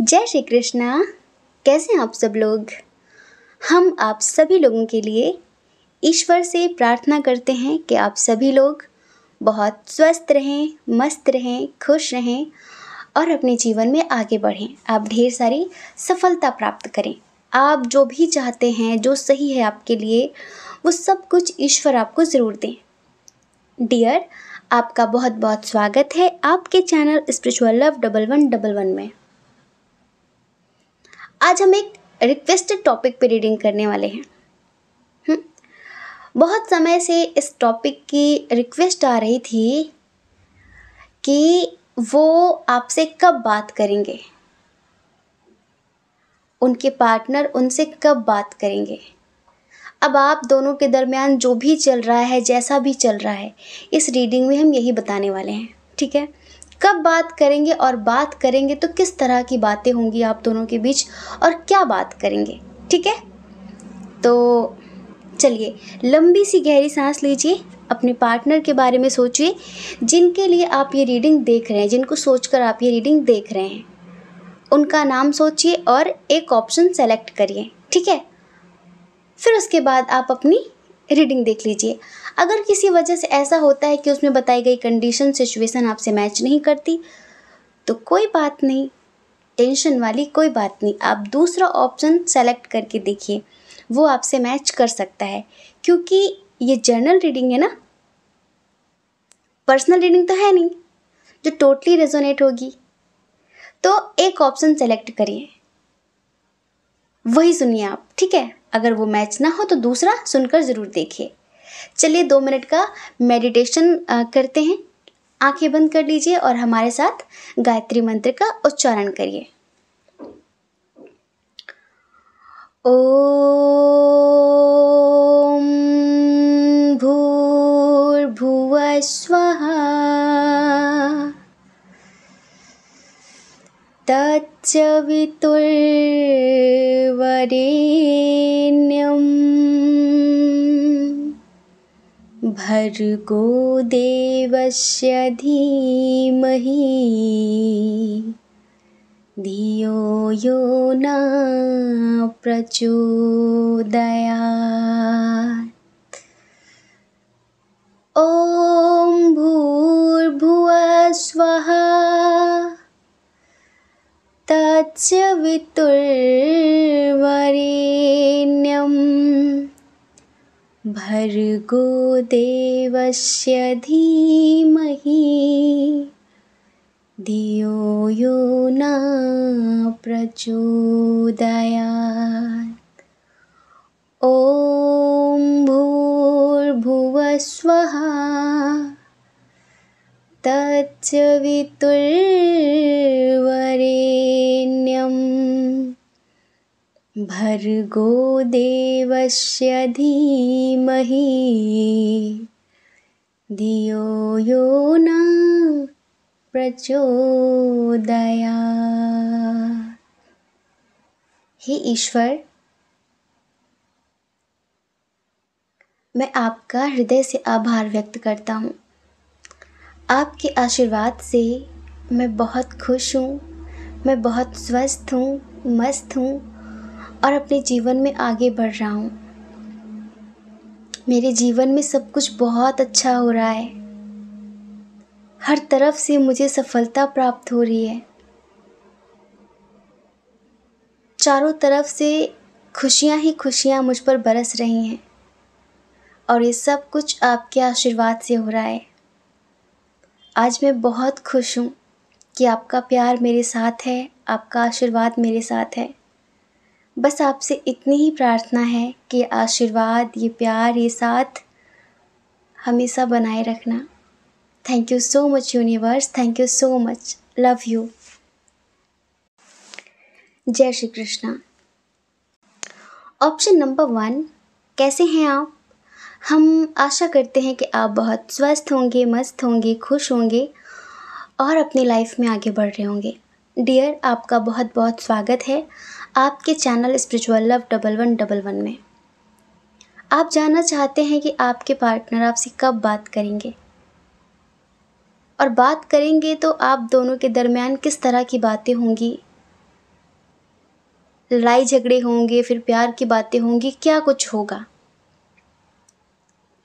जय श्री कृष्णा कैसे हैं आप सब लोग हम आप सभी लोगों के लिए ईश्वर से प्रार्थना करते हैं कि आप सभी लोग बहुत स्वस्थ रहें मस्त रहें खुश रहें और अपने जीवन में आगे बढ़ें आप ढेर सारी सफलता प्राप्त करें आप जो भी चाहते हैं जो सही है आपके लिए वो सब कुछ ईश्वर आपको ज़रूर दें डियर आपका बहुत बहुत स्वागत है आपके channel spiritual love double one double one में आज हम एक रिक्वेस्टेड टॉपिक पे रीडिंग करने वाले हैं हम्म? बहुत समय से इस टॉपिक की रिक्वेस्ट आ रही थी कि वो आपसे कब बात करेंगे उनके पार्टनर उनसे कब बात करेंगे अब आप दोनों के दरमियान जो भी चल रहा है जैसा भी चल रहा है इस रीडिंग में हम यही बताने वाले हैं ठीक है कब बात करेंगे और बात करेंगे तो किस तरह की बातें होंगी आप दोनों के बीच और क्या बात करेंगे ठीक है तो चलिए लंबी सी गहरी सांस लीजिए अपने पार्टनर के बारे में सोचिए जिनके लिए आप ये रीडिंग देख रहे हैं जिनको सोचकर आप ये रीडिंग देख रहे हैं उनका नाम सोचिए और एक ऑप्शन सेलेक्ट करिए ठीक है फिर उसके बाद आप अपनी रीडिंग देख लीजिए अगर किसी वजह से ऐसा होता है कि उसमें बताई गई कंडीशन सिचुएशन आपसे मैच नहीं करती तो कोई बात नहीं टेंशन वाली कोई बात नहीं आप दूसरा ऑप्शन सेलेक्ट करके देखिए वो आपसे मैच कर सकता है क्योंकि ये जर्नल रीडिंग है ना पर्सनल रीडिंग तो है नहीं जो टोटली रेजोनेट होगी तो एक ऑप्शन सेलेक्ट करिए वही सुनिए आप ठीक है अगर वो मैच ना हो तो दूसरा सुनकर ज़रूर देखिए चलिए दो मिनट का मेडिटेशन करते हैं आंखें बंद कर लीजिए और हमारे साथ गायत्री मंत्र का उच्चारण करिए ओ भूर्भुव स्व वितुर्वरेण्यम् देवस्य धीमहि धियो यो न प्रचोदयात् ॐ भूर्भुवः तत्स्य वितुर्वरेण्यम् भर्गो देवस्य धीमहि धियो यो न प्रचोदयात् ॐ भूर्भुवस्वः तच्च वितुर्वरेण्यम् भर्गो देवस्य धीमहि धियो यो न प्रचोदया हे ईश्वर मैं आपका हृदय से आभार व्यक्त करता हूँ आपके आशीर्वाद से मैं बहुत खुश हूँ मैं बहुत स्वस्थ हूँ मस्त हूँ और अपने जीवन में आगे बढ़ रहा हूँ मेरे जीवन में सब कुछ बहुत अच्छा हो रहा है हर तरफ से मुझे सफलता प्राप्त हो रही है चारों तरफ से खुशियाँ ही खुशियाँ मुझ पर बरस रही हैं और ये सब कुछ आपके आशीर्वाद से हो रहा है आज मैं बहुत खुश हूँ कि आपका प्यार मेरे साथ है आपका आशीर्वाद मेरे साथ है बस आपसे इतनी ही प्रार्थना है कि आशीर्वाद ये प्यार ये साथ हमेशा बनाए रखना thank you so much universe thank you so much love you जय Shri Krishna option number one कैसे हैं आप हम आशा करते हैं कि आप बहुत स्वस्थ होंगे मस्त होंगे खुश होंगे और अपनी लाइफ में आगे बढ़ रहे होंगे डियर आपका बहुत बहुत स्वागत है आपके channel spiritual love double one double one में आप जानना चाहते हैं कि आपके पार्टनर आपसे कब बात करेंगे और बात करेंगे तो आप दोनों के दरमियान किस तरह की बातें होंगी लड़ाई झगड़े होंगे फिर प्यार की बातें होंगी क्या कुछ होगा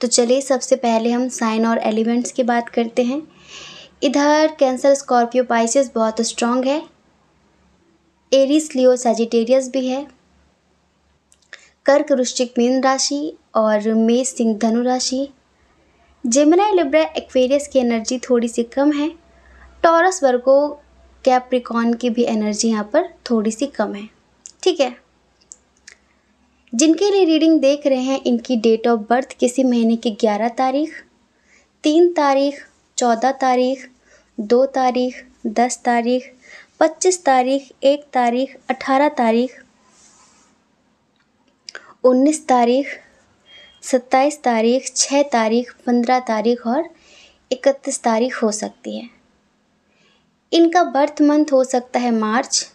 तो चलिए सबसे पहले हम साइन और एलिमेंट्स की बात करते हैं इधर कैंसर स्कॉर्पियो पाइसिस बहुत स्ट्रांग है एरिस लियो सेजिटेरियस भी है कर्क वृश्चिक मीन राशि और मेष सिंह धनु राशि जेमिनाई लिब्रा एक्वेरियस की एनर्जी थोड़ी सी कम है टॉरस वर्गो कैप्रिकॉन की भी एनर्जी यहाँ पर थोड़ी सी कम है ठीक है जिनके लिए रीडिंग देख रहे हैं इनकी डेट ऑफ बर्थ किसी महीने की ग्यारह तारीख तीन तारीख चौदह तारीख दो तारीख दस तारीख पच्चीस तारीख एक तारीख अठारह तारीख उन्नीस तारीख सत्ताईस तारीख छः तारीख पंद्रह तारीख और इकतीस तारीख हो सकती है इनका बर्थ मंथ हो सकता है मार्च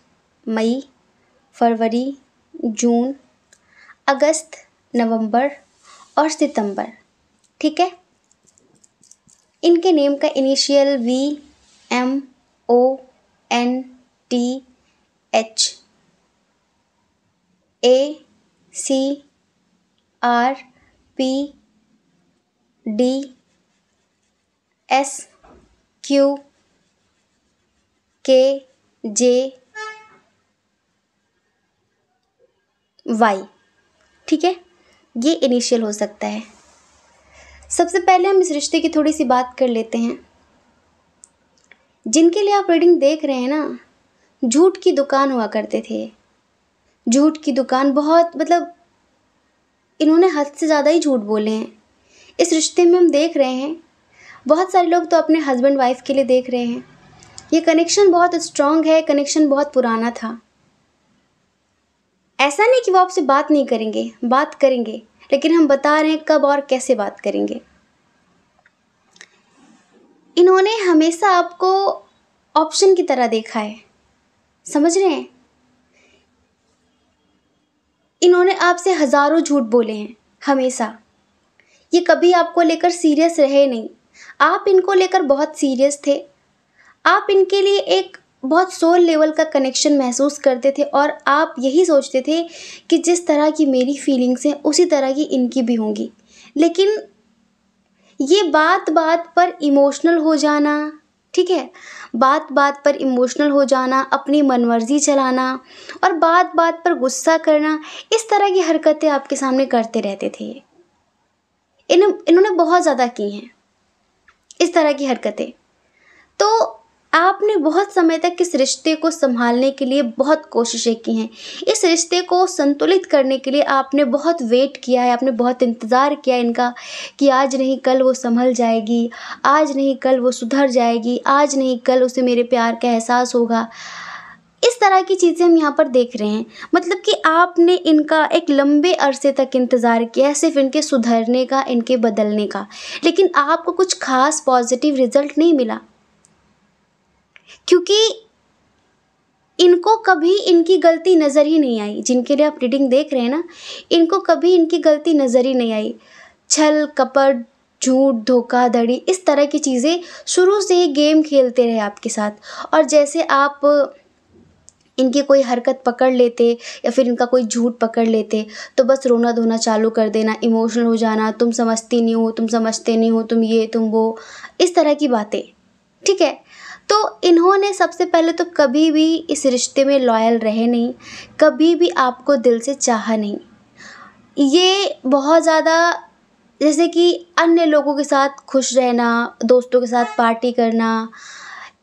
मई फरवरी जून अगस्त नवंबर और सितंबर ठीक है इनके नेम का initial V M O N T H A C R P D S Q K J Y ठीक है ये इनिशियल हो सकता है सबसे पहले हम इस रिश्ते की थोड़ी सी बात कर लेते हैं जिनके लिए आप रीडिंग देख रहे हैं ना झूठ की दुकान हुआ करते थे झूठ की दुकान बहुत मतलब इन्होंने हद से ज़्यादा ही झूठ बोले हैं इस रिश्ते में हम देख रहे हैं बहुत सारे लोग तो अपने हस्बैंड वाइफ के लिए देख रहे हैं ये कनेक्शन बहुत स्ट्रांग है कनेक्शन बहुत पुराना था ऐसा नहीं कि वो आपसे बात नहीं करेंगे बात करेंगे लेकिन हम बता रहे हैं कब और कैसे बात करेंगे इन्होंने हमेशा आपको ऑप्शन की तरह देखा है समझ रहे हैं इन्होंने आपसे हज़ारों झूठ बोले हैं हमेशा ये कभी आपको लेकर सीरियस रहे नहीं आप इनको लेकर बहुत सीरियस थे आप इनके लिए एक बहुत सोल लेवल का कनेक्शन महसूस करते थे और आप यही सोचते थे कि जिस तरह की मेरी फीलिंग्स हैं उसी तरह की इनकी भी होंगी लेकिन ये बात बात पर इमोशनल हो जाना ठीक है बात बात पर इमोशनल हो जाना अपनी मनमर्जी चलाना और बात बात पर गुस्सा करना इस तरह की हरकतें आपके सामने करते रहते थे ये इन इन्होंने बहुत ज़्यादा की हैं इस तरह की हरकतें तो आपने बहुत समय तक इस रिश्ते को संभालने के लिए बहुत कोशिशें की हैं इस रिश्ते को संतुलित करने के लिए आपने बहुत वेट किया है आपने बहुत इंतज़ार किया इनका कि आज नहीं कल वो संभल जाएगी आज नहीं कल वो सुधर जाएगी आज नहीं कल उसे मेरे प्यार का एहसास होगा इस तरह की चीज़ें हम यहाँ पर देख रहे हैं मतलब कि आपने इनका एक लंबे अरसे तक इंतज़ार किया है सिर्फ इनके सुधरने का इनके बदलने का लेकिन आपको कुछ खास पॉजिटिव रिजल्ट नहीं मिला क्योंकि इनको कभी इनकी गलती नज़र ही नहीं आई जिनके लिए आप रीडिंग देख रहे हैं ना इनको कभी इनकी गलती नज़र ही नहीं आई छल कपट झूठ धोखाधड़ी इस तरह की चीज़ें शुरू से ही गेम खेलते रहे आपके साथ और जैसे आप इनकी कोई हरकत पकड़ लेते या फिर इनका कोई झूठ पकड़ लेते तो बस रोना धोना चालू कर देना इमोशनल हो जाना तुम समझती नहीं हो तुम समझते नहीं हो तुम ये तुम वो इस तरह की बातें ठीक है तो इन्होंने सबसे पहले तो कभी भी इस रिश्ते में लॉयल रहे नहीं कभी भी आपको दिल से चाहा नहीं ये बहुत ज़्यादा जैसे कि अन्य लोगों के साथ खुश रहना दोस्तों के साथ पार्टी करना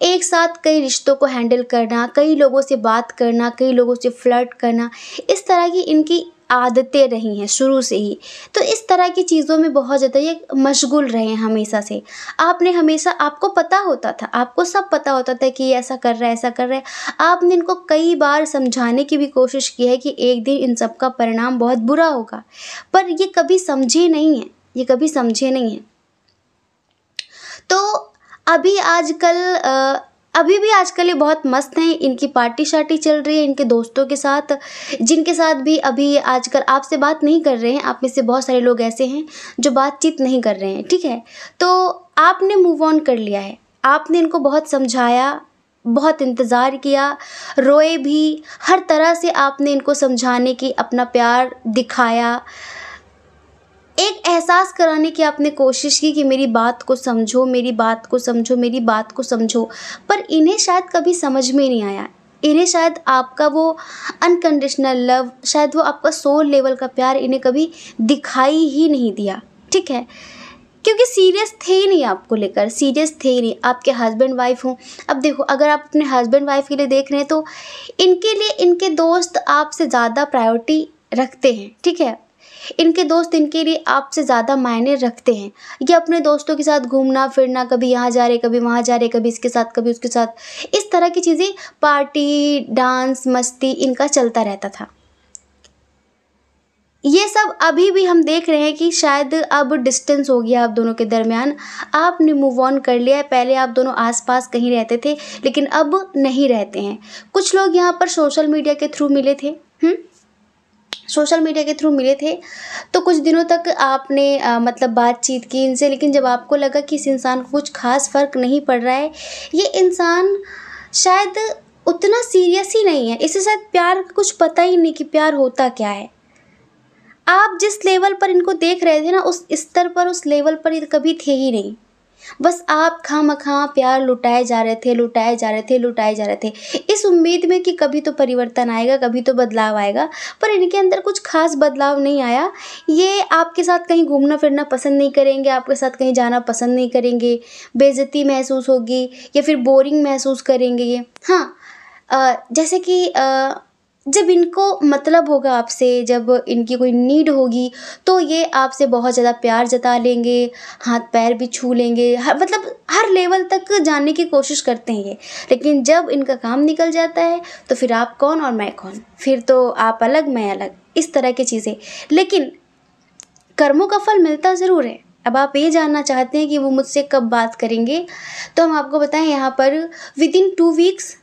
एक साथ कई रिश्तों को हैंडल करना कई लोगों से बात करना कई लोगों से फ्लर्ट करना इस तरह की इनकी आदतें रही हैं शुरू से ही तो इस तरह की चीज़ों में बहुत ज़्यादा ये मशगूल रहे हैं हमेशा से आपने हमेशा आपको पता होता था आपको सब पता होता था कि ये ऐसा कर रहा है ऐसा कर रहा है आपने इनको कई बार समझाने की भी कोशिश की है कि एक दिन इन सब का परिणाम बहुत बुरा होगा पर ये कभी समझे नहीं है ये कभी समझे नहीं हैं तो अभी आजकल अभी भी आजकल ये बहुत मस्त हैं इनकी पार्टी शार्टी चल रही है इनके दोस्तों के साथ जिनके साथ भी अभी आजकल आपसे बात नहीं कर रहे हैं आप में से बहुत सारे लोग ऐसे हैं जो बातचीत नहीं कर रहे हैं ठीक है तो आपने मूव ऑन कर लिया है आपने इनको बहुत समझाया बहुत इंतज़ार किया रोए भी हर तरह से आपने इनको समझाने की अपना प्यार दिखाया एक एहसास कराने की आपने कोशिश की कि मेरी बात को समझो मेरी बात को समझो मेरी बात को समझो पर इन्हें शायद कभी समझ में नहीं आया इन्हें शायद आपका वो अनकंडीशनल लव शायद वो आपका सोल लेवल का प्यार इन्हें कभी दिखाई ही नहीं दिया ठीक है क्योंकि सीरियस थे ही नहीं आपको लेकर सीरियस थे ही नहीं आपके हस्बैंड वाइफ हों अब देखो अगर आप अपने हस्बैंड वाइफ के लिए देख रहे हैं तो इनके लिए इनके दोस्त आपसे ज़्यादा प्रायोरिटी रखते हैं ठीक है इनके दोस्त इनके लिए आपसे ज़्यादा मायने रखते हैं ये अपने दोस्तों के साथ घूमना फिरना कभी यहाँ जा रहे कभी वहाँ जा रहे कभी इसके साथ कभी उसके साथ इस तरह की चीज़ें पार्टी डांस मस्ती इनका चलता रहता था ये सब अभी भी हम देख रहे हैं कि शायद अब डिस्टेंस हो गया आप दोनों के दरमियान आपने मूव ऑन कर लिया है पहले आप दोनों आसपास कहीं रहते थे लेकिन अब नहीं रहते हैं कुछ लोग यहाँ पर सोशल मीडिया के थ्रू मिले थे हुँ? हम्म? सोशल मीडिया के थ्रू मिले थे तो कुछ दिनों तक आपने आ, मतलब बातचीत की इनसे लेकिन जब आपको लगा कि इस इंसान को कुछ खास फ़र्क नहीं पड़ रहा है ये इंसान शायद उतना सीरियस ही नहीं है इसे शायद प्यार का कुछ पता ही नहीं कि प्यार होता क्या है आप जिस लेवल पर इनको देख रहे थे ना उस स्तर पर उस लेवल पर ये कभी थे ही नहीं बस आप खाम खां प्यार लुटाए जा रहे थे लुटाए जा रहे थे लुटाए जा रहे थे इस उम्मीद में कि कभी तो परिवर्तन आएगा कभी तो बदलाव आएगा पर इनके अंदर कुछ खास बदलाव नहीं आया ये आपके साथ कहीं घूमना फिरना पसंद नहीं करेंगे आपके साथ कहीं जाना पसंद नहीं करेंगे बेज़ती महसूस होगी या फिर बोरिंग महसूस करेंगे ये हाँ जैसे कि जब इनको मतलब होगा आपसे जब इनकी कोई नीड होगी तो ये आपसे बहुत ज़्यादा प्यार जता लेंगे हाथ पैर भी छू लेंगे हर मतलब हर लेवल तक जानने की कोशिश करते हैं ये लेकिन जब इनका काम निकल जाता है तो फिर आप कौन और मैं कौन फिर तो आप अलग मैं अलग इस तरह की चीज़ें लेकिन कर्मों का फल मिलता ज़रूर है अब आप ये जानना चाहते हैं कि वो मुझसे कब बात करेंगे तो हम आपको बताएं यहाँ पर विद इन टू वीक्स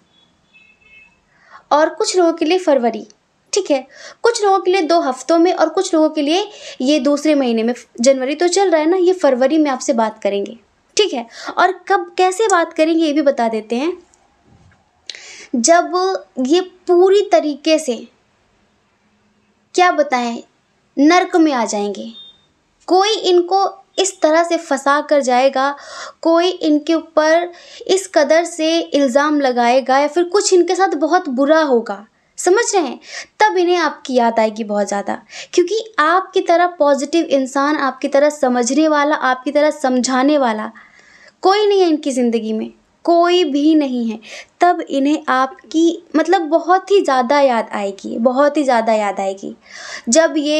और कुछ लोगों के लिए फरवरी ठीक है कुछ लोगों के लिए दो हफ्तों में और कुछ लोगों के लिए ये दूसरे महीने में जनवरी तो चल रहा है ना ये फरवरी में आपसे बात करेंगे ठीक है और कब कैसे बात करेंगे ये भी बता देते हैं जब ये पूरी तरीके से क्या बताएं नर्क में आ जाएंगे कोई इनको इस तरह से फंसा कर जाएगा कोई इनके ऊपर इस कदर से इल्ज़ाम लगाएगा या फिर कुछ इनके साथ बहुत बुरा होगा समझ रहे हैं तब इन्हें आपकी याद आएगी बहुत ज़्यादा क्योंकि आपकी तरह पॉजिटिव इंसान आपकी तरह समझने वाला आपकी तरह समझाने वाला कोई नहीं है इनकी ज़िंदगी में कोई भी नहीं है तब इन्हें आपकी मतलब बहुत ही ज़्यादा याद आएगी बहुत ही ज़्यादा याद आएगी जब ये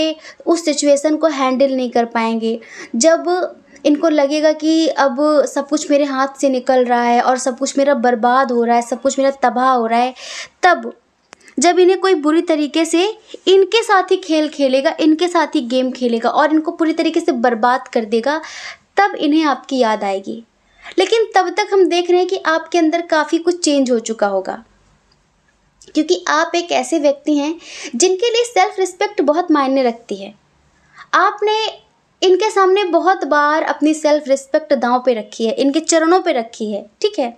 उस सिचुएशन को हैंडल नहीं कर पाएंगे जब इनको लगेगा कि अब सब कुछ मेरे हाथ से निकल रहा है और सब कुछ मेरा बर्बाद हो रहा है सब कुछ मेरा तबाह हो रहा है तब जब इन्हें कोई बुरी तरीके से इनके साथ ही खेल खेलेगा इनके साथ ही गेम खेलेगा और इनको पूरी तरीके से बर्बाद कर देगा तब इन्हें आपकी याद आएगी लेकिन तब तक हम देख रहे हैं कि आपके अंदर काफ़ी कुछ चेंज हो चुका होगा क्योंकि आप एक ऐसे व्यक्ति हैं जिनके लिए सेल्फ रिस्पेक्ट बहुत मायने रखती है आपने इनके सामने बहुत बार अपनी सेल्फ रिस्पेक्ट दांव पे रखी है इनके चरणों पे रखी है ठीक है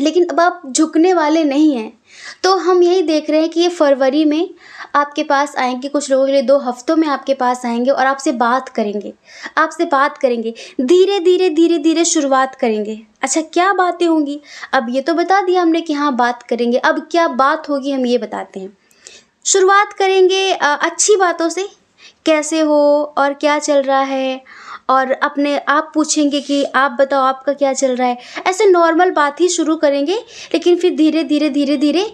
लेकिन अब आप झुकने वाले नहीं हैं तो हम यही देख रहे हैं कि ये फरवरी में आपके पास आएंगे कुछ लोगों के लिए दो हफ्तों में आपके पास आएंगे और आपसे बात करेंगे आपसे बात करेंगे धीरे धीरे धीरे धीरे शुरुआत करेंगे अच्छा क्या बातें होंगी अब ये तो बता दिया हमने कि हाँ बात करेंगे अब क्या बात होगी हम ये बताते हैं शुरुआत करेंगे अच्छी बातों से कैसे हो और क्या चल रहा है और अपने आप पूछेंगे कि आप बताओ आपका क्या चल रहा है ऐसे नॉर्मल बात ही शुरू करेंगे लेकिन फिर धीरे धीरे धीरे धीरे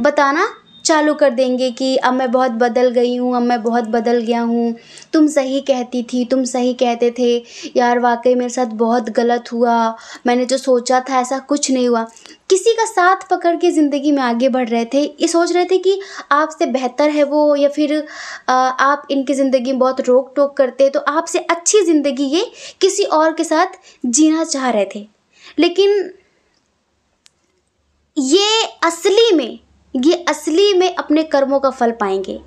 बताना चालू कर देंगे कि अब मैं बहुत बदल गई हूँ अब मैं बहुत बदल गया हूँ तुम सही कहती थी तुम सही कहते थे यार वाकई मेरे साथ बहुत गलत हुआ मैंने जो सोचा था ऐसा कुछ नहीं हुआ किसी का साथ पकड़ के ज़िंदगी में आगे बढ़ रहे थे ये सोच रहे थे कि आपसे बेहतर है वो या फिर आप इनकी ज़िंदगी में बहुत रोक टोक करते तो आपसे अच्छी ज़िंदगी ये किसी और के साथ जीना चाह रहे थे लेकिन ये असली में ये असली में अपने कर्मों का फल पाएंगे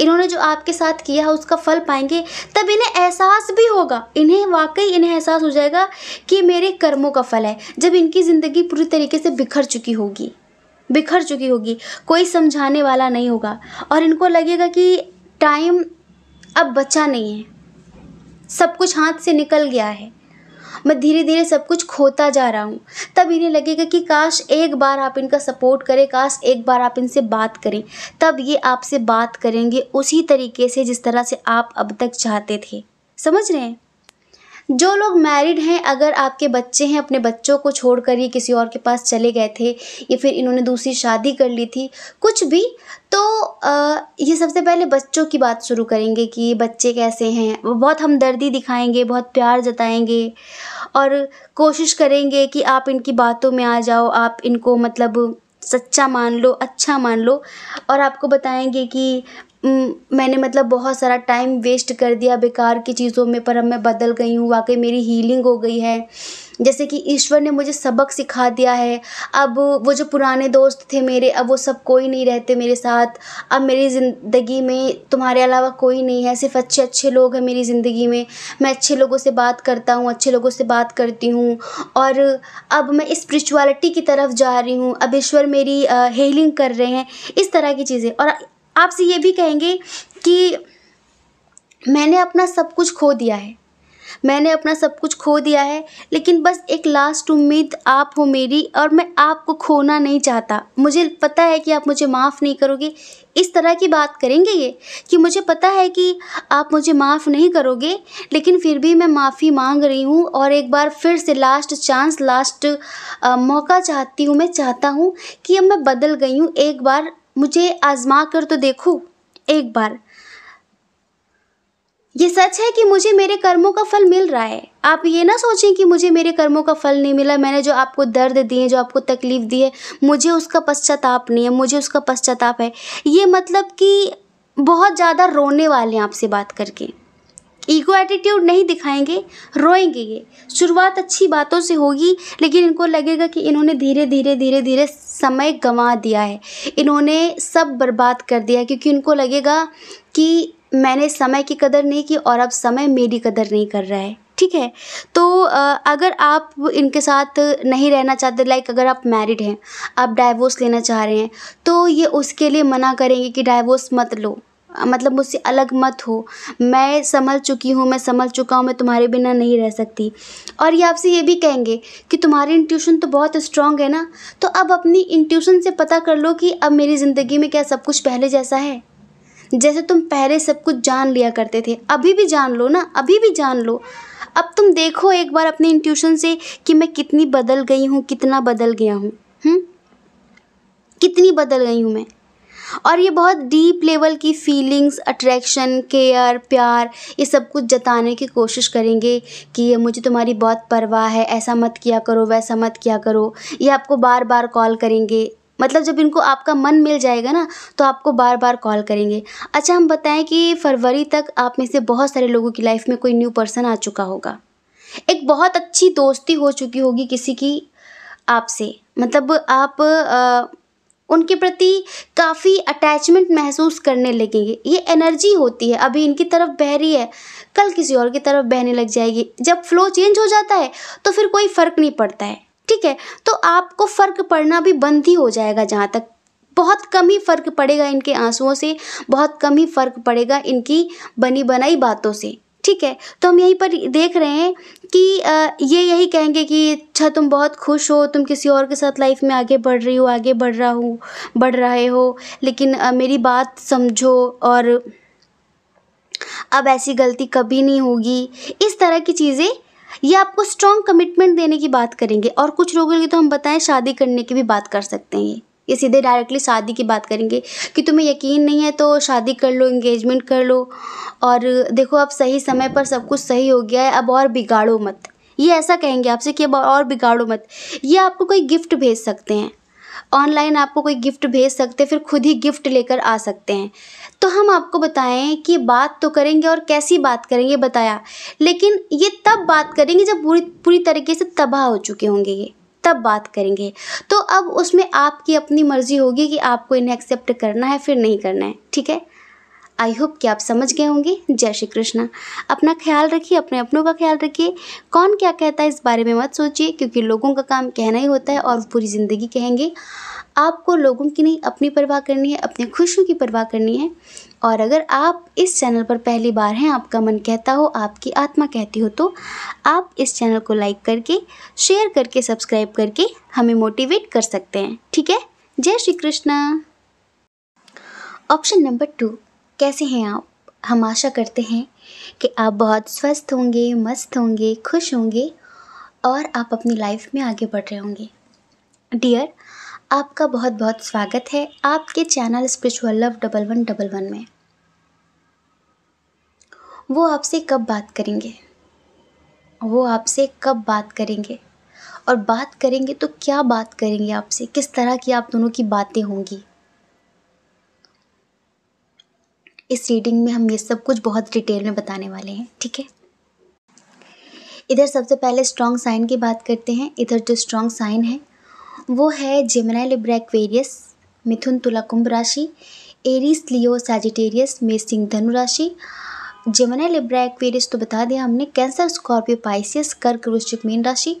इन्होंने जो आपके साथ किया है उसका फल पाएंगे तब इन्हें एहसास भी होगा इन्हें वाकई इन्हें एहसास हो जाएगा कि मेरे कर्मों का फल है जब इनकी ज़िंदगी पूरी तरीके से बिखर चुकी होगी बिखर चुकी होगी कोई समझाने वाला नहीं होगा और इनको लगेगा कि टाइम अब बचा नहीं है सब कुछ हाथ से निकल गया है मैं धीरे धीरे सब कुछ खोता जा रहा हूँ तब इन्हें लगेगा कि काश एक बार आप इनका सपोर्ट करें काश एक बार आप इनसे बात करें तब ये आपसे बात करेंगे उसी तरीके से जिस तरह से आप अब तक चाहते थे समझ रहे हैं जो लोग मैरिड हैं अगर आपके बच्चे हैं अपने बच्चों को छोड़ कर ये किसी और के पास चले गए थे या फिर इन्होंने दूसरी शादी कर ली थी कुछ भी तो आ, ये सबसे पहले बच्चों की बात शुरू करेंगे कि बच्चे कैसे हैं वो बहुत हमदर्दी दिखाएंगे बहुत प्यार जताएंगे और कोशिश करेंगे कि आप इनकी बातों में आ जाओ आप इनको मतलब सच्चा मान लो अच्छा मान लो और आपको बताएंगे कि मैंने मतलब बहुत सारा टाइम वेस्ट कर दिया बेकार की चीज़ों में पर अब मैं बदल गई हूँ वाकई मेरी हीलिंग हो गई है जैसे कि ईश्वर ने मुझे सबक सिखा दिया है अब वो जो पुराने दोस्त थे मेरे अब वो सब कोई नहीं रहते मेरे साथ अब मेरी ज़िंदगी में तुम्हारे अलावा कोई नहीं है सिर्फ अच्छे अच्छे लोग हैं मेरी ज़िंदगी में मैं अच्छे लोगों से बात करता हूँ अच्छे लोगों से बात करती हूँ और अब मैं स्परिचुअलिटी की तरफ जा रही हूँ अब ईश्वर मेरी हीलिंग कर रहे हैं इस तरह की चीज़ें और आपसे ये भी कहेंगे कि मैंने अपना सब कुछ खो दिया है मैंने अपना सब कुछ खो दिया है लेकिन बस एक लास्ट उम्मीद आप हो मेरी और मैं आपको खोना नहीं चाहता मुझे पता है कि आप मुझे माफ़ नहीं करोगे इस तरह की बात करेंगे ये कि मुझे पता है कि आप मुझे माफ़ नहीं करोगे लेकिन फिर भी मैं माफ़ी मांग रही हूँ और एक बार फिर से लास्ट चांस लास्ट आ, मौका चाहती हूँ मैं चाहता हूँ कि अब मैं बदल गई हूँ एक बार मुझे आजमा कर तो देखो एक बार ये सच है कि मुझे मेरे कर्मों का फल मिल रहा है आप ये ना सोचें कि मुझे मेरे कर्मों का फल नहीं मिला मैंने जो आपको दर्द दिए जो आपको तकलीफ़ दी है मुझे उसका पश्चाताप नहीं है मुझे उसका पश्चाताप है ये मतलब कि बहुत ज़्यादा रोने वाले हैं आपसे बात करके ईगो एटीट्यूड नहीं दिखाएंगे रोएंगे ये शुरुआत अच्छी बातों से होगी लेकिन इनको लगेगा कि इन्होंने धीरे धीरे धीरे धीरे समय गंवा दिया है इन्होंने सब बर्बाद कर दिया क्योंकि इनको लगेगा कि मैंने समय की कदर नहीं की और अब समय मेरी कदर नहीं कर रहा है ठीक है तो अगर आप इनके साथ नहीं रहना चाहते लाइक अगर आप मैरिड हैं आप डाइवोर्स लेना चाह रहे हैं तो ये उसके लिए मना करेंगे कि डाइवोर्स मत लो मतलब मुझसे अलग मत हो मैं संभल चुकी हूँ मैं संभल चुका हूँ मैं तुम्हारे बिना नहीं रह सकती और ये आपसे ये भी कहेंगे कि तुम्हारी इंट्यूशन तो बहुत स्ट्रांग है ना तो अब अपनी इंट्यूशन से पता कर लो कि अब मेरी ज़िंदगी में क्या सब कुछ पहले जैसा है जैसे तुम पहले सब कुछ जान लिया करते थे अभी भी जान लो ना अभी भी जान लो अब तुम देखो एक बार अपने इंट्यूशन से कि मैं कितनी बदल गई हूँ कितना बदल गया हूँ हम्म? कितनी बदल गई हूँ मैं और ये बहुत डीप लेवल की फीलिंग्स अट्रैक्शन केयर प्यार ये सब कुछ जताने की कोशिश करेंगे कि ये मुझे तुम्हारी बहुत परवाह है ऐसा मत किया करो वैसा मत किया करो ये आपको बार बार कॉल करेंगे मतलब जब इनको आपका मन मिल जाएगा ना तो आपको बार बार कॉल करेंगे अच्छा हम बताएं कि फरवरी तक आप में से बहुत सारे लोगों की लाइफ में कोई न्यू पर्सन आ चुका होगा एक बहुत अच्छी दोस्ती हो चुकी होगी किसी की आपसे मतलब आप उनके प्रति काफ़ी अटैचमेंट महसूस करने लगेंगे ये एनर्जी होती है अभी इनकी तरफ बह रही है कल किसी और की तरफ बहने लग जाएगी जब फ्लो चेंज हो जाता है तो फिर कोई फ़र्क नहीं पड़ता है ठीक है तो आपको फ़र्क पड़ना भी बंद ही हो जाएगा जहाँ तक बहुत कम ही फ़र्क पड़ेगा इनके आंसुओं से बहुत कम ही फ़र्क पड़ेगा इनकी बनी बनाई बातों से ठीक है तो हम यहीं पर देख रहे हैं कि ये यही कहेंगे कि अच्छा तुम बहुत खुश हो तुम किसी और के साथ लाइफ में आगे बढ़ रही हो आगे बढ़ रहा हूँ बढ़ रहे हो लेकिन मेरी बात समझो और अब ऐसी गलती कभी नहीं होगी इस तरह की चीज़ें ये आपको स्ट्रॉन्ग कमिटमेंट देने की बात करेंगे और कुछ लोगों की तो हम बताएं शादी करने की भी बात कर सकते हैं ये सीधे डायरेक्टली शादी की बात करेंगे कि तुम्हें यकीन नहीं है तो शादी कर लो इंगेजमेंट कर लो और देखो अब सही समय पर सब कुछ सही हो गया है अब और बिगाड़ो मत ये ऐसा कहेंगे आपसे कि अब और बिगाड़ो मत ये आपको कोई गिफ्ट भेज सकते हैं ऑनलाइन आपको कोई गिफ्ट भेज सकते फिर खुद ही गिफ्ट लेकर आ सकते हैं तो हम आपको बताएं कि बात तो करेंगे और कैसी बात करेंगे बताया लेकिन ये तब बात करेंगे जब पूरी पूरी तरीके से तबाह हो चुके होंगे ये तब बात करेंगे तो अब उसमें आपकी अपनी मर्ज़ी होगी कि आपको इन्हें एक्सेप्ट करना है फिर नहीं करना है ठीक है आई होप कि आप समझ गए होंगे जय श्री कृष्णा अपना ख्याल रखिए अपने अपनों का ख्याल रखिए कौन क्या कहता है इस बारे में मत सोचिए क्योंकि लोगों का काम कहना ही होता है और पूरी ज़िंदगी कहेंगे आपको लोगों की नहीं अपनी परवाह करनी है अपने खुशियों की परवाह करनी है और अगर आप इस चैनल पर पहली बार हैं आपका मन कहता हो आपकी आत्मा कहती हो तो आप इस चैनल को लाइक करके शेयर करके सब्सक्राइब करके हमें मोटिवेट कर सकते हैं ठीक है जय Shri Krishna option number two कैसे हैं आप हम आशा करते हैं कि आप बहुत स्वस्थ होंगे मस्त होंगे खुश होंगे और आप अपनी लाइफ में आगे बढ़ रहे होंगे डियर आपका बहुत बहुत स्वागत है आपके channel spiritual love double one double one में वो आपसे कब बात करेंगे वो आपसे कब बात करेंगे और बात करेंगे तो क्या बात करेंगे आपसे किस तरह की आप दोनों की बातें होंगी इस रीडिंग में हम ये सब कुछ बहुत डिटेल में बताने वाले हैं ठीक है इधर सबसे पहले स्ट्रॉन्ग साइन की बात करते हैं इधर जो स्ट्रॉन्ग साइन है वो है जेमिनाई लिब्रा एक्वेरियस मिथुन तुला कुंभ राशि एरिस लियो सैजिटेरियस मेसिंग धनु राशि जेमिनाई लिब्रा एक्वेरियस तो बता दिया हमने कैंसर स्कॉर्पियो पाइसियस कर्क वृश्चिक मीन राशि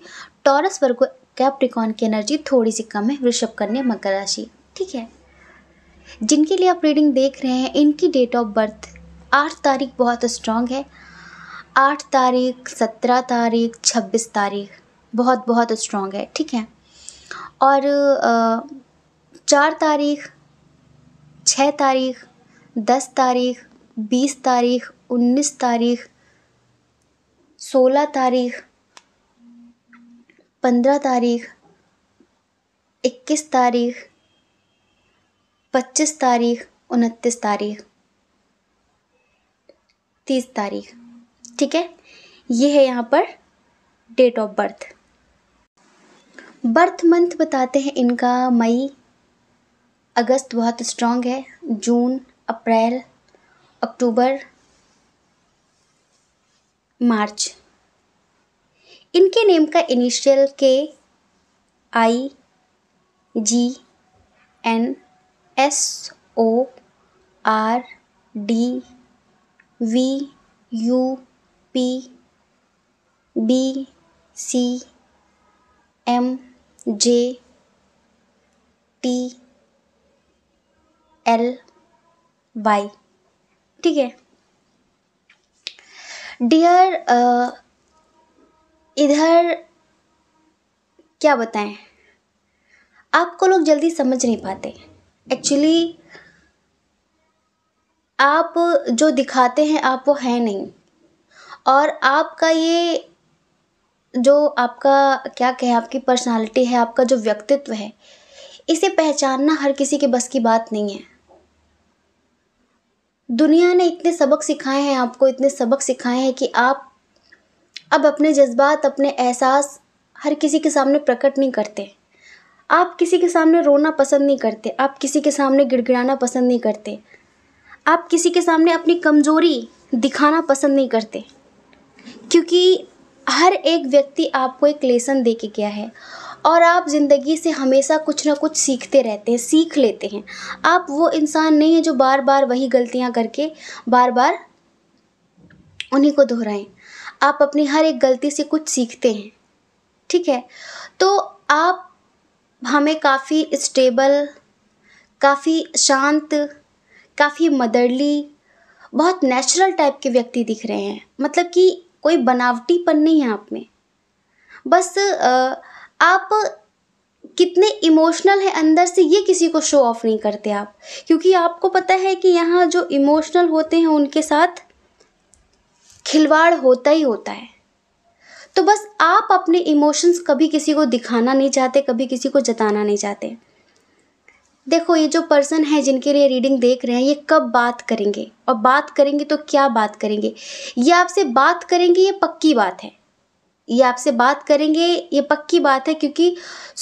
टॉरस वर्गो कैप्टिकॉन की एनर्जी थोड़ी सी कम है वृषभ कन्या मकर राशि ठीक है जिनके लिए आप रीडिंग देख रहे हैं इनकी डेट ऑफ बर्थ आठ तारीख बहुत स्ट्रांग है आठ तारीख सत्रह तारीख छब्बीस तारीख बहुत बहुत स्ट्रांग है ठीक है और चार तारीख छः तारीख दस तारीख बीस तारीख उन्नीस तारीख सोलह तारीख पंद्रह तारीख इक्कीस तारीख पच्चीस तारीख उनतीस तारीख तीस तारीख ठीक है ये है यहाँ पर date of birth birth month बताते हैं इनका मई अगस्त बहुत स्ट्रांग है जून अप्रैल अक्टूबर मार्च इनके नेम का initial K I G N S O R D V U P B C M J T L Y ठीक है डियर uh, इधर क्या बताएं आपको लोग जल्दी समझ नहीं पाते एक्चुअली आप जो दिखाते हैं आप वो हैं नहीं और आपका ये जो आपका क्या कहें आपकी पर्सनालिटी है आपका जो व्यक्तित्व है इसे पहचानना हर किसी के बस की बात नहीं है दुनिया ने इतने सबक सिखाए हैं आपको इतने सबक सिखाए हैं कि आप अब अपने जज्बात अपने एहसास हर किसी के सामने प्रकट नहीं करते आप किसी के सामने रोना पसंद नहीं करते आप किसी के सामने गिड़गिड़ाना पसंद नहीं करते आप किसी के सामने अपनी कमज़ोरी दिखाना पसंद नहीं करते क्योंकि हर एक व्यक्ति आपको एक लेसन दे के गया है और आप ज़िंदगी से हमेशा कुछ ना कुछ सीखते रहते हैं सीख लेते हैं आप वो इंसान नहीं हैं जो बार बार वही गलतियाँ करके बार बार उन्हीं को दोहराएं आप अपनी हर एक गलती से कुछ सीखते हैं ठीक है तो आप हमें काफ़ी स्टेबल काफ़ी शांत काफ़ी मदरली बहुत नेचुरल टाइप के व्यक्ति दिख रहे हैं मतलब कि कोई बनावटीपन नहीं है आप में बस आप कितने इमोशनल है अंदर से ये किसी को शो ऑफ नहीं करते आप क्योंकि आपको पता है कि यहाँ जो इमोशनल होते हैं उनके साथ खिलवाड़ होता ही होता है तो बस आप अपने इमोशंस कभी किसी को दिखाना नहीं चाहते कभी किसी को जताना नहीं चाहते देखो ये जो पर्सन है जिनके लिए रीडिंग देख रहे हैं ये कब बात करेंगे और बात करेंगे तो क्या बात करेंगे ये आपसे बात करेंगे ये पक्की बात है ये आपसे बात करेंगे ये पक्की बात है क्योंकि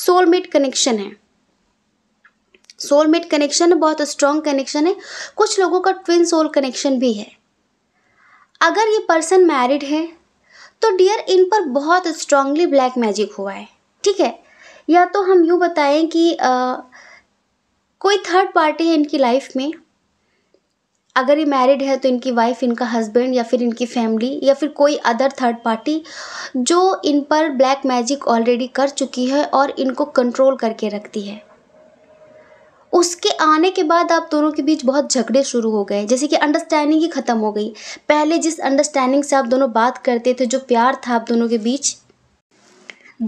सोलमेट कनेक्शन है सोलमेट कनेक्शन बहुत स्ट्रांग कनेक्शन है कुछ लोगों का ट्विन सोल कनेक्शन भी है अगर ये पर्सन मैरिड है तो डियर इन पर बहुत स्ट्रांगली ब्लैक मैजिक हुआ है ठीक है या तो हम यूँ बताएं कि आ, कोई थर्ड पार्टी है इनकी लाइफ में अगर ये मैरिड है तो इनकी वाइफ इनका हस्बैंड या फिर इनकी फैमिली या फिर कोई अदर थर्ड पार्टी जो इन पर ब्लैक मैजिक ऑलरेडी कर चुकी है और इनको कंट्रोल करके रखती है उसके आने के बाद आप दोनों के बीच बहुत झगड़े शुरू हो गए जैसे कि अंडरस्टैंडिंग ही ख़त्म हो गई पहले जिस अंडरस्टैंडिंग से आप दोनों बात करते थे जो प्यार था आप दोनों के बीच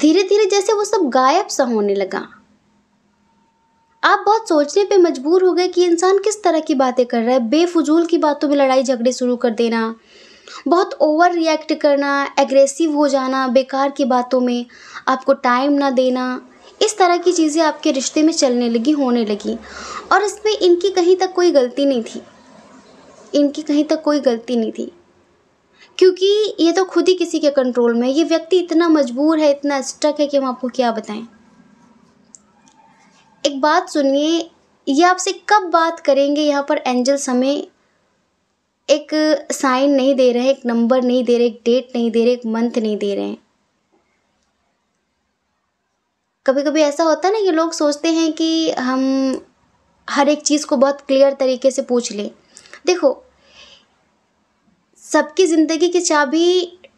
धीरे धीरे जैसे वो सब गायब सा होने लगा आप बहुत सोचने पे मजबूर हो गए कि इंसान किस तरह की बातें कर रहा है बेफजूल की बातों में लड़ाई झगड़े शुरू कर देना बहुत ओवर रिएक्ट करना एग्रेसिव हो जाना बेकार की बातों में आपको टाइम ना देना इस तरह की चीज़ें आपके रिश्ते में चलने लगी होने लगी और इसमें इनकी कहीं तक कोई गलती नहीं थी इनकी कहीं तक कोई गलती नहीं थी क्योंकि ये तो खुद ही किसी के कंट्रोल में ये व्यक्ति इतना मजबूर है इतना स्टक है कि हम आपको क्या बताएं एक बात सुनिए ये आपसे कब बात करेंगे यहाँ पर एंजल्स हमें एक साइन नहीं दे रहे एक नंबर नहीं दे रहे एक डेट नहीं दे रहे एक मंथ नहीं दे रहे हैं कभी कभी ऐसा होता है ना कि लोग सोचते हैं कि हम हर एक चीज़ को बहुत क्लियर तरीके से पूछ लें देखो सबकी ज़िंदगी की चाबी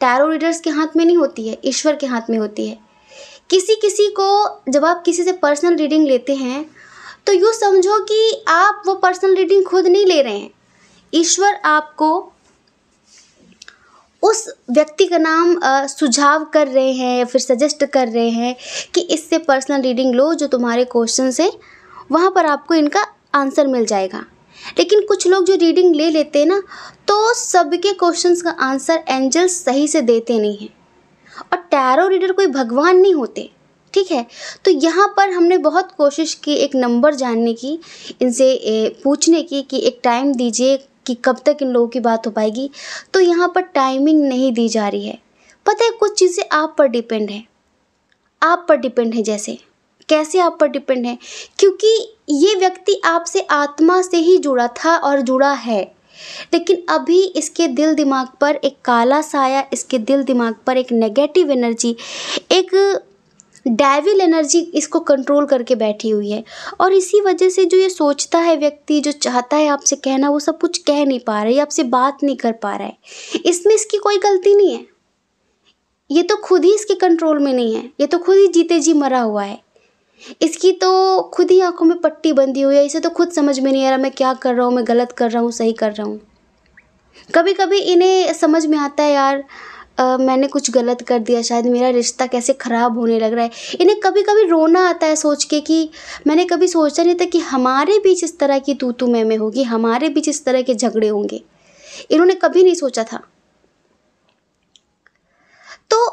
टैरो रीडर्स के हाथ में नहीं होती है ईश्वर के हाथ में होती है किसी किसी को जब आप किसी से पर्सनल रीडिंग लेते हैं तो यूँ समझो कि आप वो पर्सनल रीडिंग खुद नहीं ले रहे हैं ईश्वर आपको उस व्यक्ति का नाम सुझाव कर रहे हैं या फिर सजेस्ट कर रहे हैं कि इससे पर्सनल रीडिंग लो जो तुम्हारे क्वेश्चन है वहाँ पर आपको इनका आंसर मिल जाएगा लेकिन कुछ लोग जो रीडिंग ले लेते हैं ना तो सबके क्वेश्चंस का आंसर एंजल्स सही से देते नहीं हैं और टैरो रीडर कोई भगवान नहीं होते ठीक है तो यहाँ पर हमने बहुत कोशिश की एक नंबर जानने की इनसे पूछने की कि एक टाइम दीजिए कि कब तक इन लोगों की बात हो पाएगी तो यहाँ पर टाइमिंग नहीं दी जा रही है पता है कुछ चीज़ें आप पर डिपेंड है आप पर डिपेंड है जैसे कैसे आप पर डिपेंड है क्योंकि ये व्यक्ति आपसे आत्मा से ही जुड़ा था और जुड़ा है लेकिन अभी इसके दिल दिमाग पर एक काला साया इसके दिल दिमाग पर एक नेगेटिव एनर्जी एक डैविल एनर्जी इसको कंट्रोल करके बैठी हुई है और इसी वजह से जो ये सोचता है व्यक्ति जो चाहता है आपसे कहना वो सब कुछ कह नहीं पा रहा है आपसे बात नहीं कर पा रहा है इसमें इसकी कोई गलती नहीं है ये तो खुद ही इसके कंट्रोल में नहीं है ये तो खुद ही जीते जी मरा हुआ है इसकी तो खुद ही आंखों में पट्टी बंधी हुई है इसे तो खुद समझ में नहीं आ रहा मैं क्या कर रहा हूँ मैं गलत कर रहा हूँ सही कर रहा हूँ कभी कभी इन्हें समझ में आता है यार आ, मैंने कुछ गलत कर दिया शायद मेरा रिश्ता कैसे ख़राब होने लग रहा है इन्हें कभी कभी रोना आता है सोच के कि मैंने कभी सोचा नहीं था कि हमारे बीच इस तरह की तू तू मैं मैं होगी हमारे बीच इस तरह के झगड़े होंगे इन्होंने कभी नहीं सोचा था तो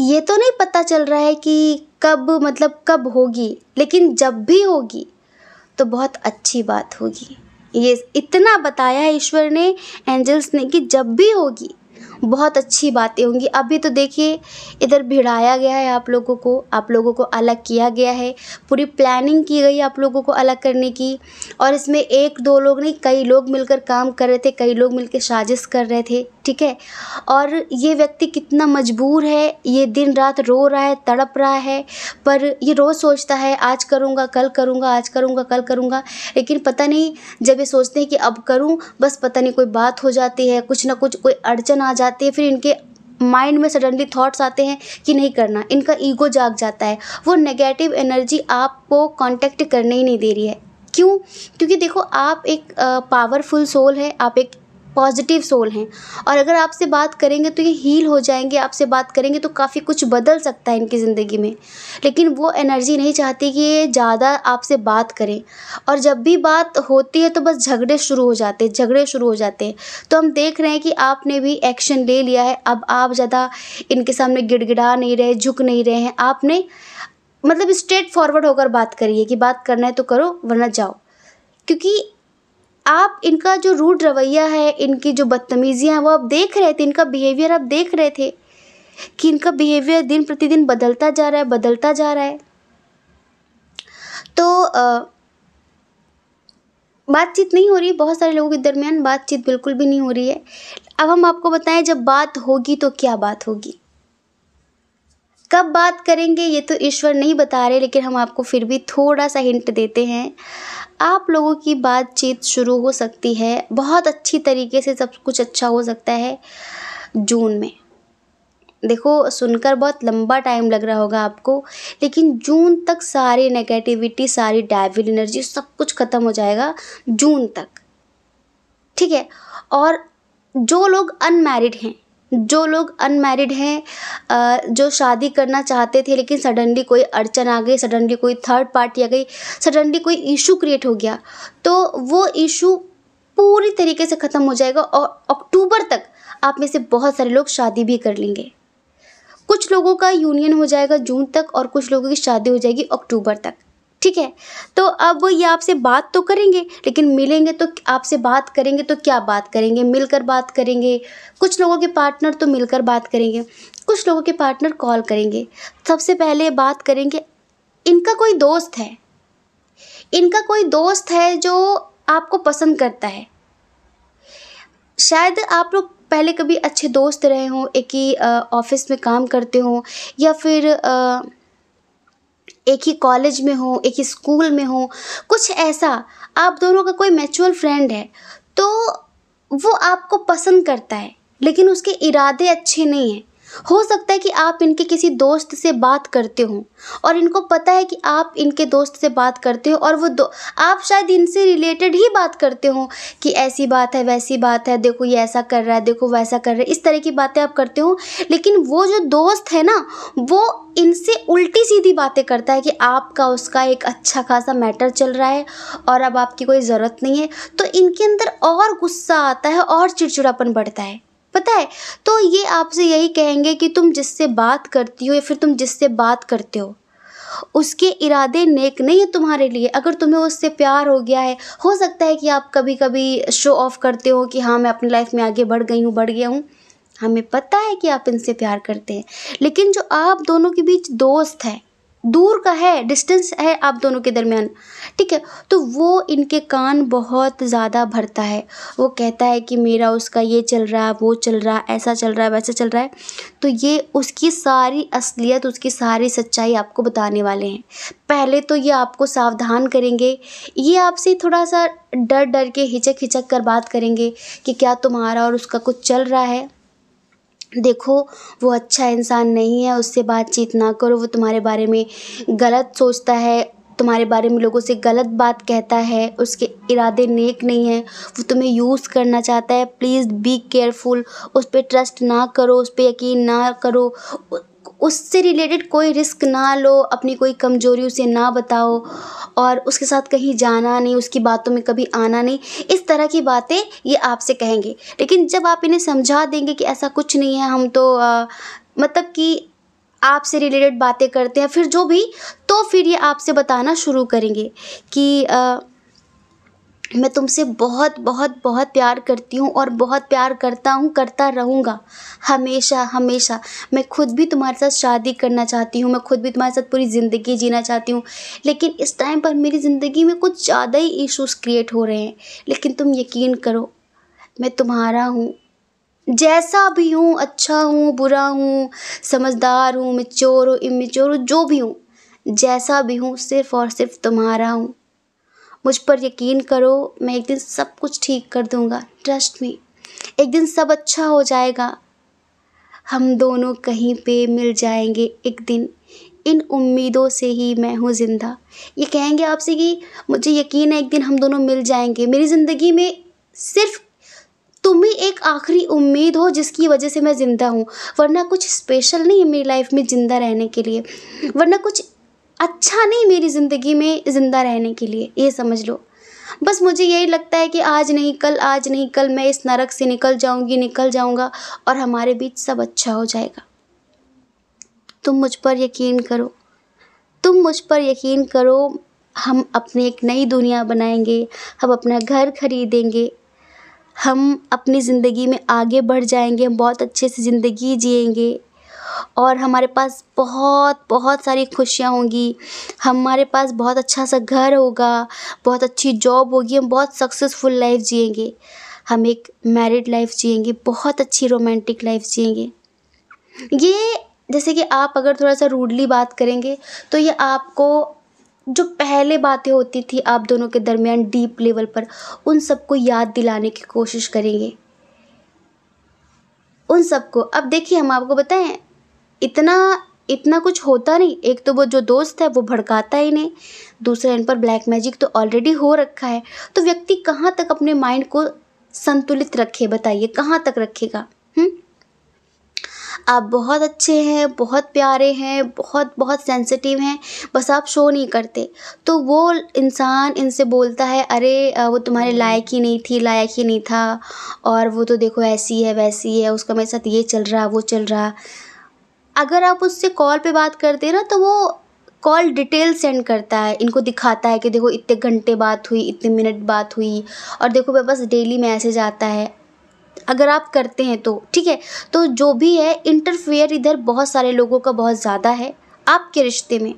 ये तो नहीं पता चल रहा है कि कब मतलब कब होगी लेकिन जब भी होगी तो बहुत अच्छी बात होगी ये इतना बताया है ईश्वर ने एंजल्स ने कि जब भी होगी बहुत अच्छी बातें होंगी अभी तो देखिए इधर भिड़ाया गया है आप लोगों को आप लोगों को अलग किया गया है पूरी प्लानिंग की गई आप लोगों को अलग करने की और इसमें एक दो लोग नहीं कई लोग मिलकर काम कर रहे थे कई लोग मिलकर साजिश कर रहे थे ठीक है और ये व्यक्ति कितना मजबूर है ये दिन रात रो रहा है तड़प रहा है पर ये रोज़ सोचता है आज करूँगा कल करूँगा आज करूँगा कल करूँगा लेकिन पता नहीं जब ये सोचते हैं कि अब करूँ बस पता नहीं कोई बात हो जाती है कुछ ना कुछ कोई अड़चन आ जाती है फिर इनके माइंड में सडनली थॉट्स आते हैं कि नहीं करना इनका ईगो जाग जाता है वो नेगेटिव एनर्जी आपको कांटेक्ट करने ही नहीं दे रही है क्यों क्योंकि देखो आप एक पावरफुल सोल है आप एक पॉजिटिव सोल हैं और अगर आपसे बात करेंगे तो ये हील हो जाएंगे आपसे बात करेंगे तो काफ़ी कुछ बदल सकता है इनकी ज़िंदगी में लेकिन वो एनर्जी नहीं चाहती कि ये ज़्यादा आपसे बात करें और जब भी बात होती है तो बस झगड़े शुरू हो जाते हैं झगड़े शुरू हो जाते हैं तो हम देख रहे हैं कि आपने भी एक्शन ले लिया है अब आप ज़्यादा इनके सामने गिड़गिड़ा नहीं रहे झुक नहीं रहे हैं आपने मतलब स्ट्रेट फॉरवर्ड होकर बात करिए कि बात करना है तो करो वरना जाओ क्योंकि आप इनका जो रूड रवैया है इनकी जो बदतमीज़ियाँ हैं वो आप देख रहे थे इनका बिहेवियर आप देख रहे थे कि इनका बिहेवियर दिन प्रतिदिन बदलता जा रहा है बदलता जा रहा है तो बातचीत नहीं हो रही बहुत सारे लोगों के दरमियान बातचीत बिल्कुल भी नहीं हो रही है अब हम आपको बताएं जब बात होगी तो क्या बात होगी कब बात करेंगे ये तो ईश्वर नहीं बता रहे लेकिन हम आपको फिर भी थोड़ा सा हिंट देते हैं आप लोगों की बातचीत शुरू हो सकती है बहुत अच्छी तरीके से सब कुछ अच्छा हो सकता है जून में देखो सुनकर बहुत लंबा टाइम लग रहा होगा आपको लेकिन जून तक सारी नेगेटिविटी सारी डायविल एनर्जी सब कुछ ख़त्म हो जाएगा जून तक ठीक है और जो लोग अनमैरिड हैं जो लोग अनमैरिड हैं जो शादी करना चाहते थे लेकिन सडनली कोई अड़चन आ गई सडनली कोई थर्ड पार्टी आ गई सडनली कोई इशू क्रिएट हो गया तो वो इशू पूरी तरीके से ख़त्म हो जाएगा और अक्टूबर तक आप में से बहुत सारे लोग शादी भी कर लेंगे कुछ लोगों का यूनियन हो जाएगा जून तक और कुछ लोगों की शादी हो जाएगी अक्टूबर तक ठीक है तो अब ये आपसे बात तो करेंगे लेकिन मिलेंगे तो आपसे बात करेंगे तो क्या बात करेंगे मिलकर बात करेंगे कुछ लोगों के पार्टनर तो मिलकर बात करेंगे कुछ लोगों के पार्टनर कॉल करेंगे सबसे पहले बात करेंगे इनका कोई दोस्त है इनका कोई दोस्त है जो आपको पसंद करता है शायद आप लोग पहले कभी अच्छे दोस्त रहे हों एक ही ऑफिस में काम करते हों या फिर आ, एक ही कॉलेज में हो एक ही स्कूल में हो कुछ ऐसा आप दोनों का कोई मैचुअल फ्रेंड है तो वो आपको पसंद करता है लेकिन उसके इरादे अच्छे नहीं हैं हो सकता है कि आप इनके किसी दोस्त से बात करते हो और इनको पता है कि आप इनके दोस्त से बात करते हो और वो दो आप शायद इनसे रिलेटेड ही बात करते हो कि ऐसी बात है वैसी बात है देखो ये ऐसा कर रहा है देखो वैसा कर रहा है इस तरह की बातें आप करते हो लेकिन वो जो दोस्त है ना वो इनसे उल्टी सीधी बातें करता है कि आपका उसका एक अच्छा खासा मैटर चल रहा है और अब आपकी कोई ज़रूरत नहीं है तो इनके अंदर और गुस्सा आता है और चिड़चिड़ापन बढ़ता है पता है तो ये आपसे यही कहेंगे कि तुम जिससे बात करती हो या फिर तुम जिससे बात करते हो उसके इरादे नेक नहीं है तुम्हारे लिए अगर तुम्हें उससे प्यार हो गया है हो सकता है कि आप कभी कभी शो ऑफ करते हो कि हाँ मैं अपनी लाइफ में आगे बढ़ गई हूँ बढ़ गया हूँ हमें पता है कि आप इनसे प्यार करते हैं लेकिन जो आप दोनों के बीच दोस्त हैं दूर का है डिस्टेंस है आप दोनों के दरमियान ठीक है तो वो इनके कान बहुत ज़्यादा भरता है वो कहता है कि मेरा उसका ये चल रहा है वो चल रहा है ऐसा चल रहा है वैसा चल रहा है तो ये उसकी सारी असलियत उसकी सारी सच्चाई आपको बताने वाले हैं पहले तो ये आपको सावधान करेंगे ये आपसे थोड़ा सा डर डर के हिचक हिचक कर बात करेंगे कि क्या तुम्हारा और उसका कुछ चल रहा है देखो वो अच्छा इंसान नहीं है उससे बातचीत ना करो वो तुम्हारे बारे में गलत सोचता है तुम्हारे बारे में लोगों से गलत बात कहता है उसके इरादे नेक नहीं हैं वो तुम्हें यूज़ करना चाहता है प्लीज़ बी केयरफुल उस पर ट्रस्ट ना करो उस पर यकीन ना करो उससे रिलेटेड कोई रिस्क ना लो अपनी कोई कमजोरी उसे ना बताओ और उसके साथ कहीं जाना नहीं उसकी बातों में कभी आना नहीं इस तरह की बातें ये आपसे कहेंगे लेकिन जब आप इन्हें समझा देंगे कि ऐसा कुछ नहीं है हम तो आ, मतलब कि आपसे रिलेटेड बातें करते हैं फिर जो भी तो फिर ये आपसे बताना शुरू करेंगे कि आ, मैं तुमसे बहुत बहुत बहुत प्यार करती हूँ और बहुत प्यार करता हूँ करता रहूँगा हमेशा हमेशा मैं खुद भी तुम्हारे साथ शादी करना चाहती हूँ मैं खुद भी तुम्हारे साथ पूरी ज़िंदगी जीना चाहती हूँ लेकिन इस टाइम पर मेरी ज़िंदगी में कुछ ज़्यादा ही इशूज़ क्रिएट हो रहे हैं लेकिन तुम यकीन करो मैं तुम्हारा हूँ जैसा भी हूँ अच्छा हूँ बुरा हूँ समझदार हूँ चोर हूँ इमेच्योर हूँ जो भी हूँ जैसा भी हूँ सिर्फ़ और सिर्फ तुम्हारा हूँ मुझ पर यकीन करो मैं एक दिन सब कुछ ठीक कर दूँगा ट्रस्ट मी एक दिन सब अच्छा हो जाएगा हम दोनों कहीं पे मिल जाएंगे एक दिन इन उम्मीदों से ही मैं हूँ ज़िंदा ये कहेंगे आपसे कि मुझे यकीन है एक दिन हम दोनों मिल जाएंगे मेरी ज़िंदगी में सिर्फ तुम ही एक आखिरी उम्मीद हो जिसकी वजह से मैं ज़िंदा हूँ वरना कुछ स्पेशल नहीं है मेरी लाइफ में ज़िंदा रहने के लिए वरना कुछ अच्छा नहीं मेरी ज़िंदगी में ज़िंदा रहने के लिए ये समझ लो बस मुझे यही लगता है कि आज नहीं कल आज नहीं कल मैं इस नरक से निकल जाऊंगी निकल जाऊंगा और हमारे बीच सब अच्छा हो जाएगा तुम मुझ पर यकीन करो तुम मुझ पर यकीन करो हम अपनी एक नई दुनिया बनाएंगे हम अपना घर खरीदेंगे हम अपनी ज़िंदगी में आगे बढ़ जाएंगे हम बहुत अच्छे से ज़िंदगी जिएंगे और हमारे पास बहुत बहुत सारी खुशियाँ होंगी हमारे पास बहुत अच्छा सा घर होगा बहुत अच्छी जॉब होगी हम बहुत सक्सेसफुल लाइफ जिएंगे हम एक मैरिड लाइफ जिएंगे बहुत अच्छी रोमांटिक लाइफ जिएंगे ये जैसे कि आप अगर थोड़ा सा रूडली बात करेंगे तो ये आपको जो पहले बातें होती थी आप दोनों के दरमियान डीप लेवल पर उन सबको याद दिलाने की कोशिश करेंगे उन सबको अब देखिए हम आपको बताएं इतना इतना कुछ होता नहीं एक तो वो जो दोस्त है वो भड़काता ही नहीं दूसरा इन पर ब्लैक मैजिक तो ऑलरेडी हो रखा है तो व्यक्ति कहाँ तक अपने माइंड को संतुलित रखे बताइए कहाँ तक रखेगा हम्म? आप बहुत अच्छे हैं बहुत प्यारे हैं बहुत बहुत सेंसिटिव हैं बस आप शो नहीं करते तो वो इंसान इनसे बोलता है अरे वो तुम्हारे लायक ही नहीं थी लायक ही नहीं था और वो तो देखो ऐसी है वैसी है उसका मेरे साथ ये चल रहा वो चल रहा अगर आप उससे कॉल पे बात करते हैं ना तो वो कॉल डिटेल सेंड करता है इनको दिखाता है कि देखो इतने घंटे बात हुई इतने मिनट बात हुई और देखो मेरे पास डेली मैसेज आता है अगर आप करते हैं तो ठीक है तो जो भी है इंटरफेयर इधर बहुत सारे लोगों का बहुत ज़्यादा है आपके रिश्ते में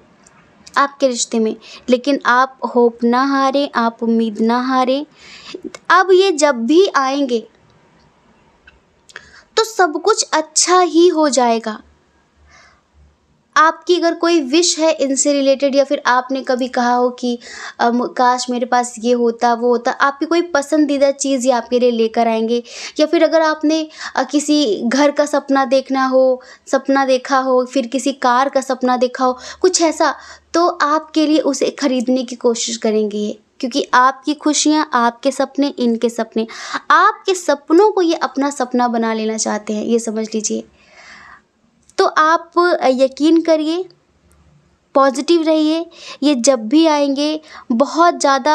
आपके रिश्ते में लेकिन आप होप ना हारें आप उम्मीद ना हारें अब ये जब भी आएंगे तो सब कुछ अच्छा ही हो जाएगा आपकी अगर कोई विश है इनसे रिलेटेड या फिर आपने कभी कहा हो कि काश मेरे पास ये होता वो होता आपकी कोई पसंदीदा चीज़ ये आपके लिए लेकर आएंगे या फिर अगर आपने किसी घर का सपना देखना हो सपना देखा हो फिर किसी कार का सपना देखा हो कुछ ऐसा तो आपके लिए उसे ख़रीदने की कोशिश करेंगे क्योंकि आपकी खुशियाँ आपके सपने इनके सपने आपके सपनों को ये अपना सपना बना लेना चाहते हैं ये समझ लीजिए तो आप यकीन करिए पॉजिटिव रहिए ये जब भी आएंगे बहुत ज़्यादा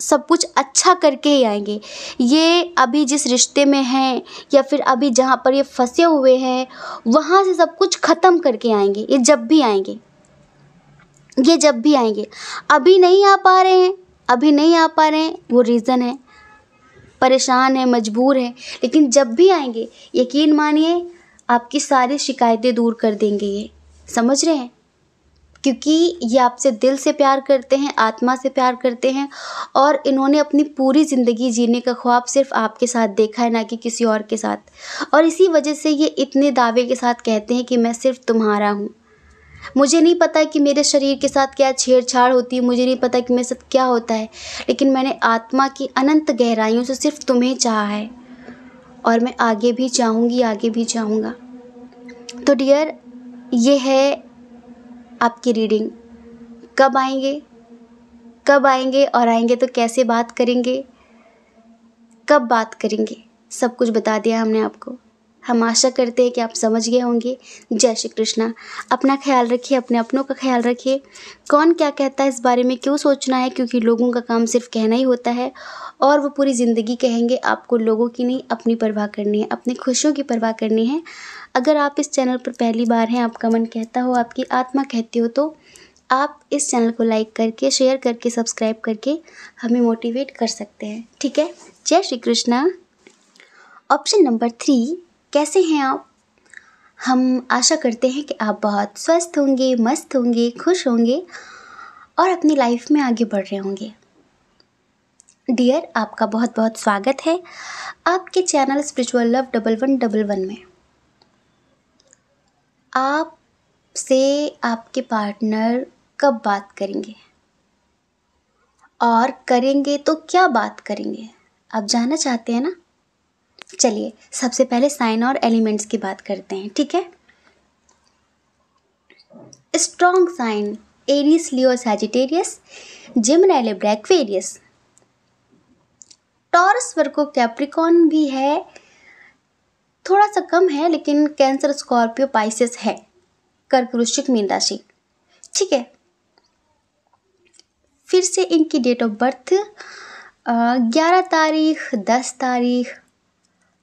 सब कुछ अच्छा करके ही आएंगे ये अभी जिस रिश्ते में हैं या फिर अभी जहाँ पर ये फंसे हुए हैं वहाँ से सब कुछ ख़त्म करके आएंगे ये जब भी आएंगे ये जब भी आएंगे अभी नहीं आ पा रहे हैं अभी नहीं आ पा रहे हैं वो रीज़न है परेशान है मजबूर है लेकिन जब भी आएंगे यकीन मानिए आपकी सारी शिकायतें दूर कर देंगे ये समझ रहे हैं क्योंकि ये आपसे दिल से प्यार करते हैं आत्मा से प्यार करते हैं और इन्होंने अपनी पूरी ज़िंदगी जीने का ख्वाब सिर्फ आपके साथ देखा है ना कि किसी और के साथ और इसी वजह से ये इतने दावे के साथ कहते हैं कि मैं सिर्फ तुम्हारा हूँ मुझे नहीं पता कि मेरे शरीर के साथ क्या छेड़छाड़ होती है मुझे नहीं पता कि मेरे साथ क्या होता है लेकिन मैंने आत्मा की अनंत गहराइयों से सिर्फ तुम्हें चाहा है और मैं आगे भी चाहूँगी आगे भी चाहूँगा तो डियर ये है आपकी रीडिंग कब आएंगे कब आएंगे और आएंगे तो कैसे बात करेंगे कब बात करेंगे सब कुछ बता दिया हमने आपको हम आशा करते हैं कि आप समझ गए होंगे जय श्री कृष्णा अपना ख्याल रखिए अपने अपनों का ख्याल रखिए कौन क्या कहता है इस बारे में क्यों सोचना है क्योंकि लोगों का काम सिर्फ कहना ही होता है और वो पूरी ज़िंदगी कहेंगे आपको लोगों की नहीं अपनी परवाह करनी है अपनी खुशियों की परवाह करनी है अगर आप इस चैनल पर पहली बार हैं आपका मन कहता हो आपकी आत्मा कहती हो तो आप इस चैनल को लाइक करके शेयर करके सब्सक्राइब करके हमें मोटिवेट कर सकते हैं ठीक है जय Shri Krishna option number three कैसे हैं आप हम आशा करते हैं कि आप बहुत स्वस्थ होंगे मस्त होंगे खुश होंगे और अपनी लाइफ में आगे बढ़ रहे होंगे डियर आपका बहुत बहुत स्वागत है आपके channel spiritual love double one double one में आप से आपके पार्टनर कब बात करेंगे और करेंगे तो क्या बात करेंगे आप जानना चाहते हैं ना चलिए सबसे पहले साइन और एलिमेंट्स की बात करते हैं ठीक है strong sign Aries Leo Sagittarius Gemini Aquarius Taurus Virgo Capricorn भी है थोड़ा सा कम है लेकिन कैंसर स्कॉर्पियो पाइसिस है कर्क वृश्चिक मीन राशि ठीक है फिर से इनकी डेट ऑफ बर्थ ग्यारह तारीख दस तारीख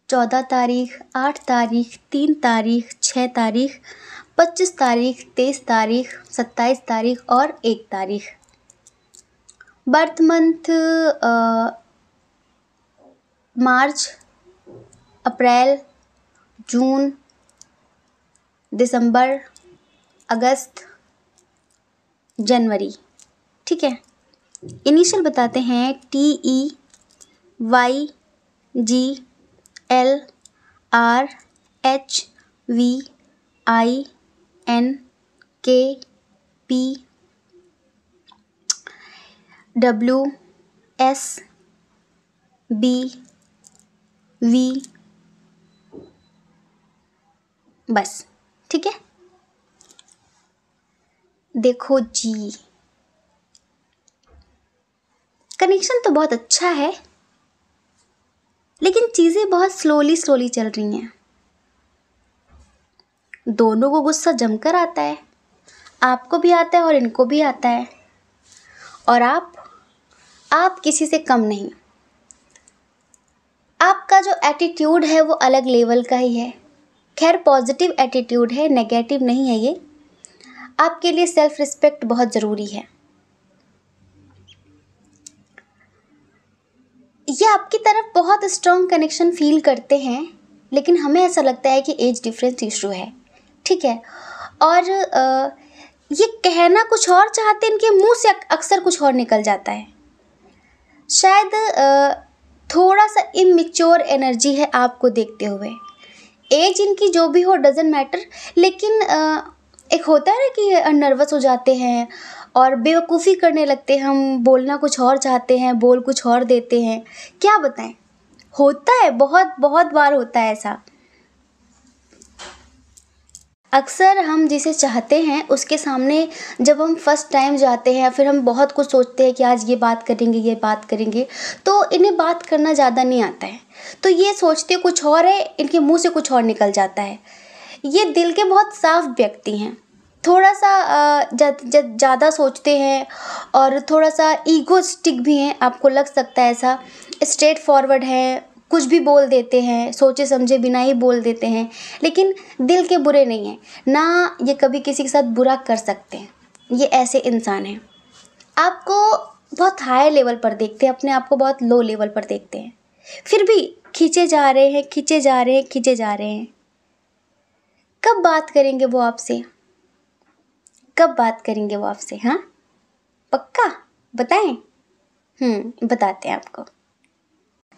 चौदह तारीख आठ तारीख तीन तारीख छः तारीख पच्चीस तारीख तेईस तारीख सत्ताईस तारीख और एक तारीख बर्थ मंथ मार्च अप्रैल जून दिसंबर अगस्त जनवरी ठीक है इनिशियल बताते हैं T E Y G L R H V I N K P W S B V बस ठीक है देखो जी कनेक्शन तो बहुत अच्छा है लेकिन चीज़ें बहुत स्लोली स्लोली चल रही हैं दोनों को गुस्सा जमकर आता है आपको भी आता है और इनको भी आता है और आप आप किसी से कम नहीं आपका जो एटीट्यूड है वो अलग लेवल का ही है खैर पॉजिटिव एटीट्यूड है नेगेटिव नहीं है ये आपके लिए सेल्फ़ रिस्पेक्ट बहुत ज़रूरी है ये आपकी तरफ बहुत स्ट्रॉन्ग कनेक्शन फील करते हैं लेकिन हमें ऐसा लगता है कि एज डिफरेंस इशू है ठीक है और ये कहना कुछ और चाहते हैं इनके मुंह से अक्सर कुछ और निकल जाता है शायद थोड़ा सा इमेच्योर एनर्जी है आपको देखते हुए एज इनकी जो भी हो डजेंट मैटर लेकिन एक होता है ना कि नर्वस हो जाते हैं और बेवकूफ़ी करने लगते हैं हम बोलना कुछ और चाहते हैं बोल कुछ और देते हैं क्या बताएं होता है बहुत बहुत बार होता है ऐसा अक्सर हम जिसे चाहते हैं उसके सामने जब हम फर्स्ट टाइम जाते हैं फिर हम बहुत कुछ सोचते हैं कि आज ये बात करेंगे ये बात करेंगे तो इन्हें बात करना ज़्यादा नहीं आता है तो ये सोचते कुछ और है इनके मुंह से कुछ और निकल जाता है ये दिल के बहुत साफ व्यक्ति हैं थोड़ा सा ज़्यादा सोचते हैं और थोड़ा सा ईगोस्टिक भी हैं आपको लग सकता है ऐसा स्ट्रेट फॉरवर्ड है कुछ भी बोल देते हैं सोचे समझे बिना ही बोल देते हैं लेकिन दिल के बुरे नहीं हैं ना ये कभी किसी के साथ बुरा कर सकते हैं ये ऐसे इंसान हैं आपको बहुत हाई लेवल पर देखते हैं अपने आप को बहुत लो लेवल पर देखते हैं फिर भी खींचे जा रहे हैं खींचे जा रहे हैं खींचे जा रहे हैं कब बात करेंगे वो आपसे कब बात करेंगे वो आपसे हाँ पक्का बताएं हम्म बताते हैं आपको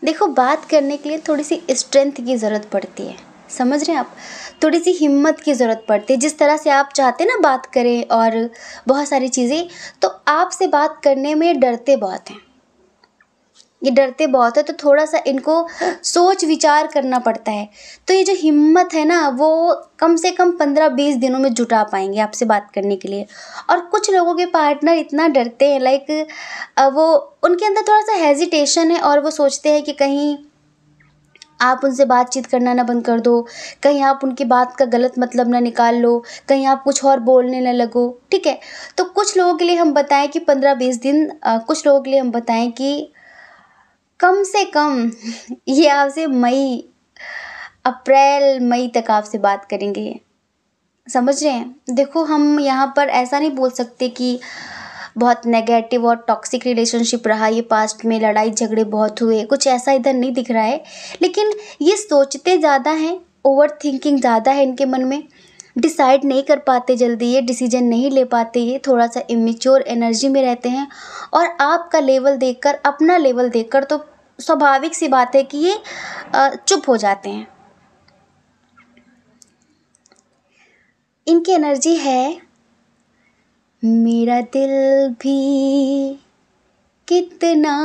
देखो बात करने के लिए थोड़ी सी स्ट्रेंथ की ज़रूरत पड़ती है समझ रहे हैं आप थोड़ी सी हिम्मत की ज़रूरत पड़ती है जिस तरह से आप चाहते ना बात करें और बहुत सारी चीज़ें तो आपसे बात करने में डरते बहुत हैं ये डरते बहुत है तो थोड़ा सा इनको सोच विचार करना पड़ता है तो ये जो हिम्मत है ना वो कम से कम पंद्रह बीस दिनों में जुटा पाएंगे आपसे बात करने के लिए और कुछ लोगों के पार्टनर इतना डरते हैं लाइक वो उनके अंदर थोड़ा सा हेजिटेशन है और वो सोचते हैं कि कहीं आप उनसे बातचीत करना ना बंद कर दो कहीं आप उनकी बात का गलत मतलब ना निकाल लो कहीं आप कुछ और बोलने ना लगो ठीक है तो कुछ लोगों के लिए हम बताएं कि पंद्रह बीस दिन कुछ लोगों के लिए हम बताएं कि कम से कम ये आपसे मई अप्रैल मई तक आपसे बात करेंगे समझ रहे हैं देखो हम यहाँ पर ऐसा नहीं बोल सकते कि बहुत नेगेटिव और टॉक्सिक रिलेशनशिप रहा ये पास्ट में लड़ाई झगड़े बहुत हुए कुछ ऐसा इधर नहीं दिख रहा है लेकिन ये सोचते ज़्यादा हैं ओवर थिंकिंग ज़्यादा है इनके मन में डिसाइड नहीं कर पाते जल्दी ये डिसीजन नहीं ले पाते ये थोड़ा सा इमेच्योर एनर्जी में रहते हैं और आपका लेवल देखकर अपना लेवल देखकर तो स्वाभाविक सी बात है कि ये चुप हो जाते हैं इनकी एनर्जी है मेरा दिल भी कितना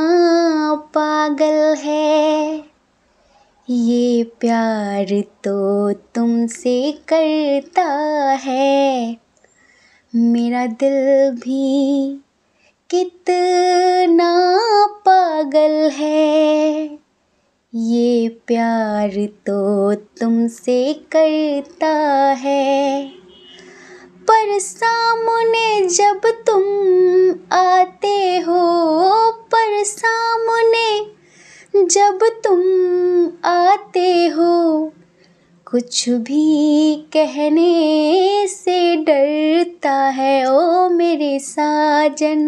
पागल है ये प्यार तो तुमसे करता है मेरा दिल भी कितना पागल है ये प्यार तो तुमसे करता है पर सामने जब तुम आते हो पर सामने जब तुम आते हो कुछ भी कहने से डरता है ओ मेरे साजन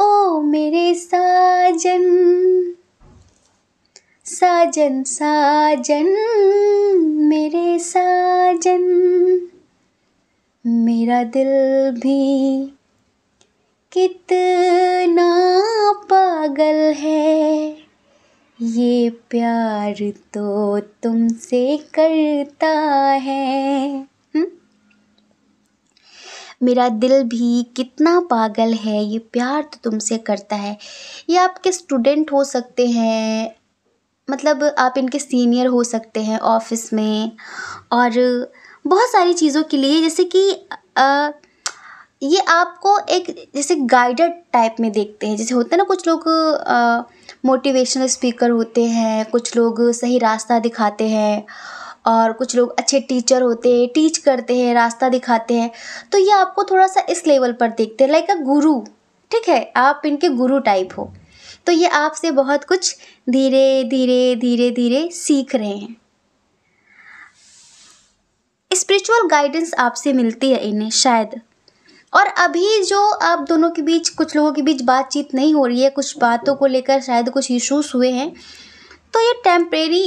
ओ मेरे साजन साजन साजन मेरे साजन मेरा दिल भी कितना पागल है ये प्यार तो तुमसे करता है हम्म? मेरा दिल भी कितना पागल है ये प्यार तो तुमसे करता है ये आपके स्टूडेंट हो सकते हैं मतलब आप इनके सीनियर हो सकते हैं ऑफिस में और बहुत सारी चीज़ों के लिए जैसे कि आ, ये आपको एक जैसे गाइडेड टाइप में देखते हैं जैसे होता है ना कुछ लोग मोटिवेशनल स्पीकर होते हैं कुछ लोग सही रास्ता दिखाते हैं और कुछ लोग अच्छे टीचर होते हैं टीच करते हैं रास्ता दिखाते हैं तो ये आपको थोड़ा सा इस लेवल पर देखते हैं लाइक अ गुरु ठीक है आप इनके गुरु टाइप हो तो ये आपसे बहुत कुछ धीरे धीरे धीरे धीरे सीख रहे हैं स्पिरिचुअल गाइडेंस आपसे मिलती है इन्हें शायद और अभी जो आप दोनों के बीच कुछ लोगों के बीच बातचीत नहीं हो रही है कुछ बातों को लेकर शायद कुछ इश्यूज़ हुए हैं तो ये टेम्प्रेरी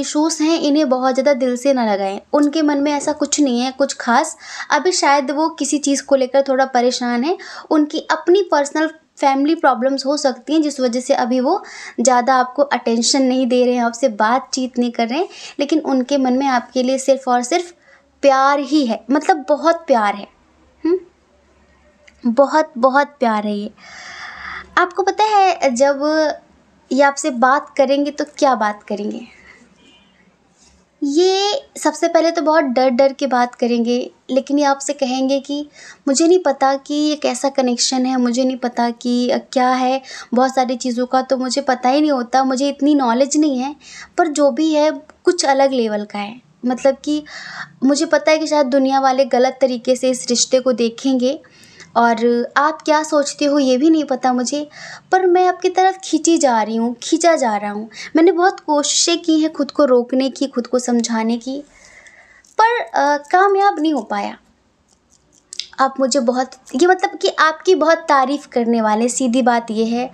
इश्यूज़ हैं इन्हें बहुत ज़्यादा दिल से ना लगाएं उनके मन में ऐसा कुछ नहीं है कुछ खास अभी शायद वो किसी चीज़ को लेकर थोड़ा परेशान है उनकी अपनी पर्सनल फैमिली प्रॉब्लम्स हो सकती हैं जिस वजह से अभी वो ज़्यादा आपको अटेंशन नहीं दे रहे हैं आपसे बातचीत नहीं कर रहे हैं लेकिन उनके मन में आपके लिए सिर्फ़ और सिर्फ प्यार ही है मतलब बहुत प्यार है हुँ? हम्म? बहुत बहुत प्यार है ये आपको पता है जब ये आपसे बात करेंगे तो क्या बात करेंगे ये सबसे पहले तो बहुत डर डर के बात करेंगे लेकिन ये आपसे कहेंगे कि मुझे नहीं पता कि ये कैसा कनेक्शन है मुझे नहीं पता कि क्या है बहुत सारी चीज़ों का तो मुझे पता ही नहीं होता मुझे इतनी नॉलेज नहीं है पर जो भी है कुछ अलग लेवल का है मतलब कि मुझे पता है कि शायद दुनिया वाले गलत तरीके से इस रिश्ते को देखेंगे और आप क्या सोचते हो ये भी नहीं पता मुझे पर मैं आपकी तरफ खींची जा रही हूँ खींचा जा रहा हूँ मैंने बहुत कोशिशें की हैं खुद को रोकने की खुद को समझाने की पर कामयाब नहीं हो पाया आप मुझे बहुत ये मतलब कि आपकी बहुत तारीफ़ करने वाले सीधी बात ये है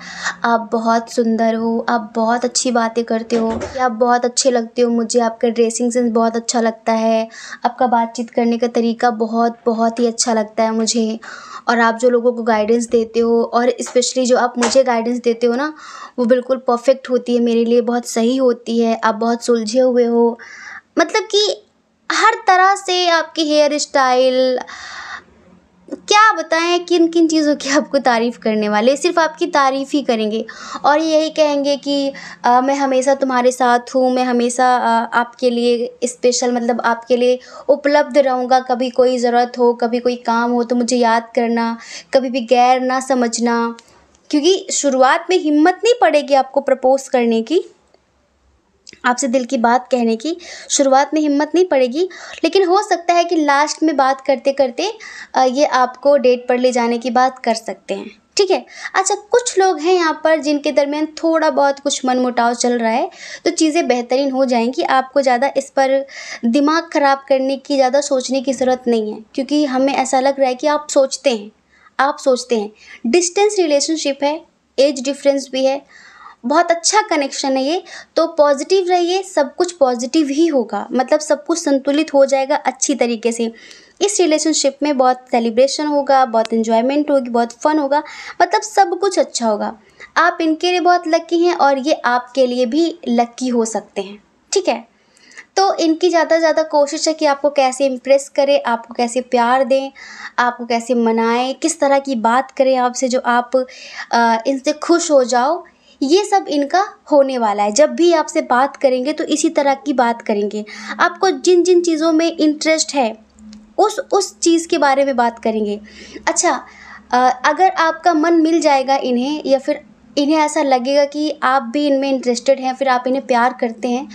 आप बहुत सुंदर हो आप बहुत अच्छी बातें करते हो आप बहुत अच्छे लगते हो मुझे आपका ड्रेसिंग सेंस बहुत अच्छा लगता है आपका बातचीत करने का तरीका बहुत बहुत ही अच्छा लगता है मुझे और आप जो लोगों को गाइडेंस देते हो और स्पेशली जो आप मुझे गाइडेंस देते हो ना वो बिल्कुल परफेक्ट होती है मेरे लिए बहुत सही होती है आप बहुत सुलझे हुए हो मतलब कि हर तरह से आपकी हेयर स्टाइल क्या बताएं किन किन चीज़ों की आपको तारीफ़ करने वाले सिर्फ आपकी तारीफ़ ही करेंगे और यही कहेंगे कि मैं हमेशा तुम्हारे साथ हूँ मैं हमेशा आपके लिए स्पेशल मतलब आपके लिए उपलब्ध रहूँगा कभी कोई ज़रूरत हो कभी कोई काम हो तो मुझे याद करना कभी भी गैर ना समझना क्योंकि शुरुआत में हिम्मत नहीं पड़ेगी आपको प्रपोज़ करने की आपसे दिल की बात कहने की शुरुआत में हिम्मत नहीं पड़ेगी लेकिन हो सकता है कि लास्ट में बात करते करते ये आपको डेट पर ले जाने की बात कर सकते हैं ठीक है अच्छा कुछ लोग हैं यहाँ पर जिनके दरमियान थोड़ा बहुत कुछ मनमुटाव चल रहा है तो चीज़ें बेहतरीन हो जाएंगी आपको ज़्यादा इस पर दिमाग ख़राब करने की ज़्यादा सोचने की ज़रूरत नहीं है क्योंकि हमें ऐसा लग रहा है कि आप सोचते हैं आप सोचते हैं डिस्टेंस रिलेशनशिप है एज डिफरेंस भी है बहुत अच्छा कनेक्शन है ये तो पॉजिटिव रहिए सब कुछ पॉजिटिव ही होगा मतलब सब कुछ संतुलित हो जाएगा अच्छी तरीके से इस रिलेशनशिप में बहुत सेलिब्रेशन होगा बहुत इन्जॉयमेंट होगी बहुत फ़न होगा मतलब सब कुछ अच्छा होगा आप इनके लिए बहुत लक्की हैं और ये आपके लिए भी लक्की हो सकते हैं ठीक है तो इनकी ज़्यादा से ज़्यादा कोशिश है कि आपको कैसे इम्प्रेस करें आपको कैसे प्यार दें आपको कैसे मनाएं किस तरह की बात करें आपसे जो आप इनसे खुश हो जाओ ये सब इनका होने वाला है जब भी आपसे बात करेंगे तो इसी तरह की बात करेंगे आपको जिन जिन चीज़ों में इंटरेस्ट है उस उस चीज़ के बारे में बात करेंगे अच्छा अगर आपका मन मिल जाएगा इन्हें या फिर इन्हें ऐसा लगेगा कि आप भी इनमें इंटरेस्टेड हैं फिर आप इन्हें प्यार करते हैं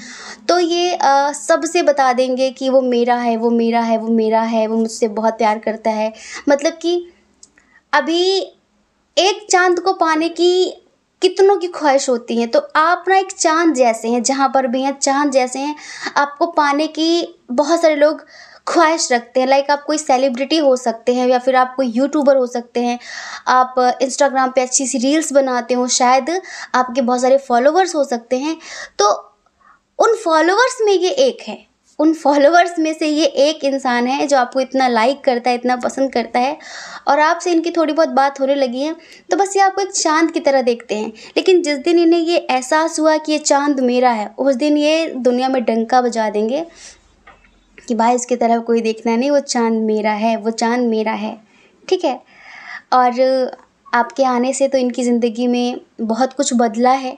तो ये सबसे बता देंगे कि वो मेरा है वो मेरा है वो मेरा है वो मुझसे बहुत प्यार करता है मतलब कि अभी एक चांद को पाने की कितनों की ख्वाहिश होती है तो आप ना एक चाँद जैसे हैं जहाँ पर भी हैं चाँद जैसे हैं आपको पाने की बहुत सारे लोग ख्वाहिश रखते हैं लाइक आप कोई सेलिब्रिटी हो सकते हैं या फिर आप कोई यूट्यूबर हो सकते हैं आप इंस्टाग्राम पे अच्छी सी रील्स बनाते हो शायद आपके बहुत सारे फॉलोवर्स हो सकते हैं तो उन फॉलोवर्स में ये एक है उन फॉलोअर्स में से ये एक इंसान है जो आपको इतना लाइक करता है इतना पसंद करता है और आपसे इनकी थोड़ी बहुत बात होने लगी है तो बस ये आपको एक चांद की तरह देखते हैं लेकिन जिस दिन इन्हें ये एहसास हुआ कि ये चांद मेरा है उस दिन ये दुनिया में डंका बजा देंगे कि भाई इसकी तरफ कोई देखना नहीं वो चांद मेरा है वो चांद मेरा है ठीक है और आपके आने से तो इनकी ज़िंदगी में बहुत कुछ बदला है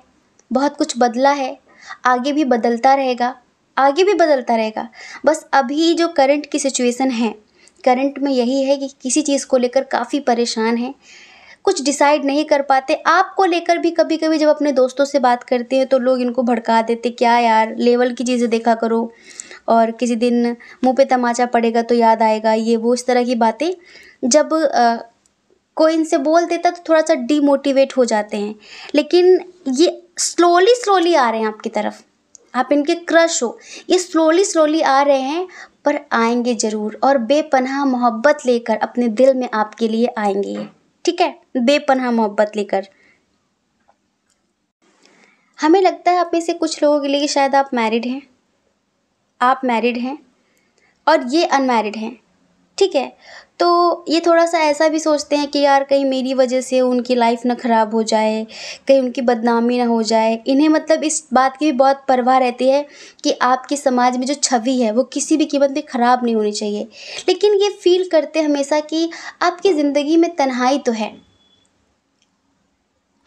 बहुत कुछ बदला है आगे भी बदलता रहेगा आगे भी बदलता रहेगा बस अभी जो करंट की सिचुएशन है करंट में यही है कि किसी चीज़ को लेकर काफ़ी परेशान है कुछ डिसाइड नहीं कर पाते आपको लेकर भी कभी कभी जब अपने दोस्तों से बात करते हैं तो लोग इनको भड़का देते क्या यार लेवल की चीज़ें देखा करो और किसी दिन मुंह पे तमाचा पड़ेगा तो याद आएगा ये वो इस तरह की बातें जब आ, कोई इनसे बोल देता तो थोड़ा सा डीमोटिवेट हो जाते हैं लेकिन ये स्लोली स्लोली आ रहे हैं आपकी तरफ आप इनके क्रश हो ये स्लोली स्लोली आ रहे हैं पर आएंगे ज़रूर और बेपनाह मोहब्बत लेकर अपने दिल में आपके लिए आएंगे ठीक है बेपनाह मोहब्बत लेकर हमें लगता है आप में से कुछ लोगों के लिए शायद आप मैरिड हैं आप मैरिड हैं और ये अनमैरिड हैं ठीक है तो ये थोड़ा सा ऐसा भी सोचते हैं कि यार कहीं मेरी वजह से उनकी लाइफ ना ख़राब हो जाए कहीं उनकी बदनामी ना हो जाए इन्हें मतलब इस बात की भी बहुत परवाह रहती है कि आपके समाज में जो छवि है वो किसी भी कीमत पर ख़राब नहीं होनी चाहिए लेकिन ये फील करते हमेशा कि आपकी ज़िंदगी में तन्हाई तो है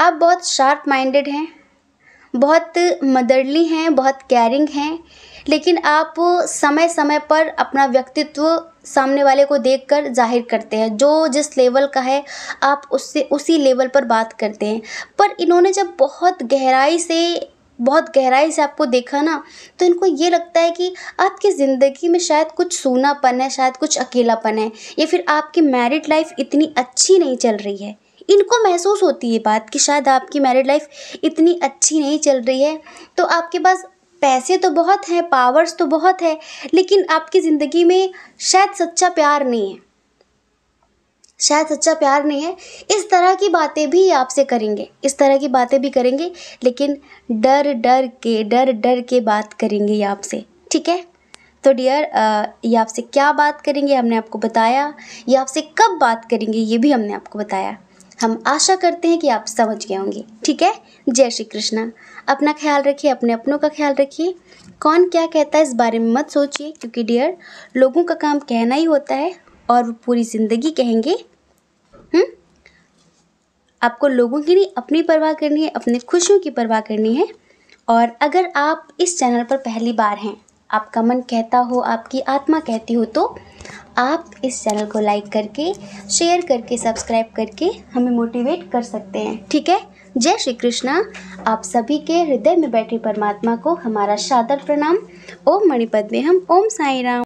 आप बहुत शार्प माइंडेड हैं बहुत मदरली हैं बहुत केयरिंग हैं लेकिन आप समय समय पर अपना व्यक्तित्व सामने वाले को देखकर ज़ाहिर करते हैं जो जिस लेवल का है आप उससे उसी लेवल पर बात करते हैं पर इन्होंने जब बहुत गहराई से बहुत गहराई से आपको देखा ना तो इनको ये लगता है कि आपकी ज़िंदगी में शायद कुछ सूनापन है शायद कुछ अकेलापन है या फिर आपकी मैरिड लाइफ इतनी अच्छी नहीं चल रही है इनको महसूस होती है बात कि शायद आपकी मैरिड लाइफ इतनी अच्छी नहीं चल रही है तो आपके पास पैसे तो बहुत हैं पावर्स तो बहुत है लेकिन आपकी ज़िंदगी में शायद सच्चा प्यार नहीं है शायद सच्चा प्यार नहीं है इस तरह की बातें भी आपसे करेंगे इस तरह की बातें भी करेंगे लेकिन डर डर के डर डर के बात करेंगे ये आपसे ठीक है तो डियर ये आपसे क्या बात करेंगे हमने आपको बताया ये आपसे कब बात करेंगे ये भी हमने आपको बताया हम आशा करते हैं कि आप समझ गए होंगे ठीक है जय श्री कृष्णा अपना ख्याल रखिए अपने अपनों का ख्याल रखिए कौन क्या कहता है इस बारे में मत सोचिए क्योंकि डियर लोगों का काम कहना ही होता है और वो पूरी ज़िंदगी कहेंगे हुँ? हम्म? आपको लोगों की नहीं अपनी परवाह करनी है अपने खुशियों की परवाह करनी है और अगर आप इस चैनल पर पहली बार हैं आपका मन कहता हो आपकी आत्मा कहती हो तो आप इस चैनल को लाइक करके शेयर करके सब्सक्राइब करके हमें मोटिवेट कर सकते हैं ठीक है जय श्री कृष्णा आप सभी के हृदय में बैठे परमात्मा को हमारा सादर प्रणाम ओम मणिपद में हम ओम साई राम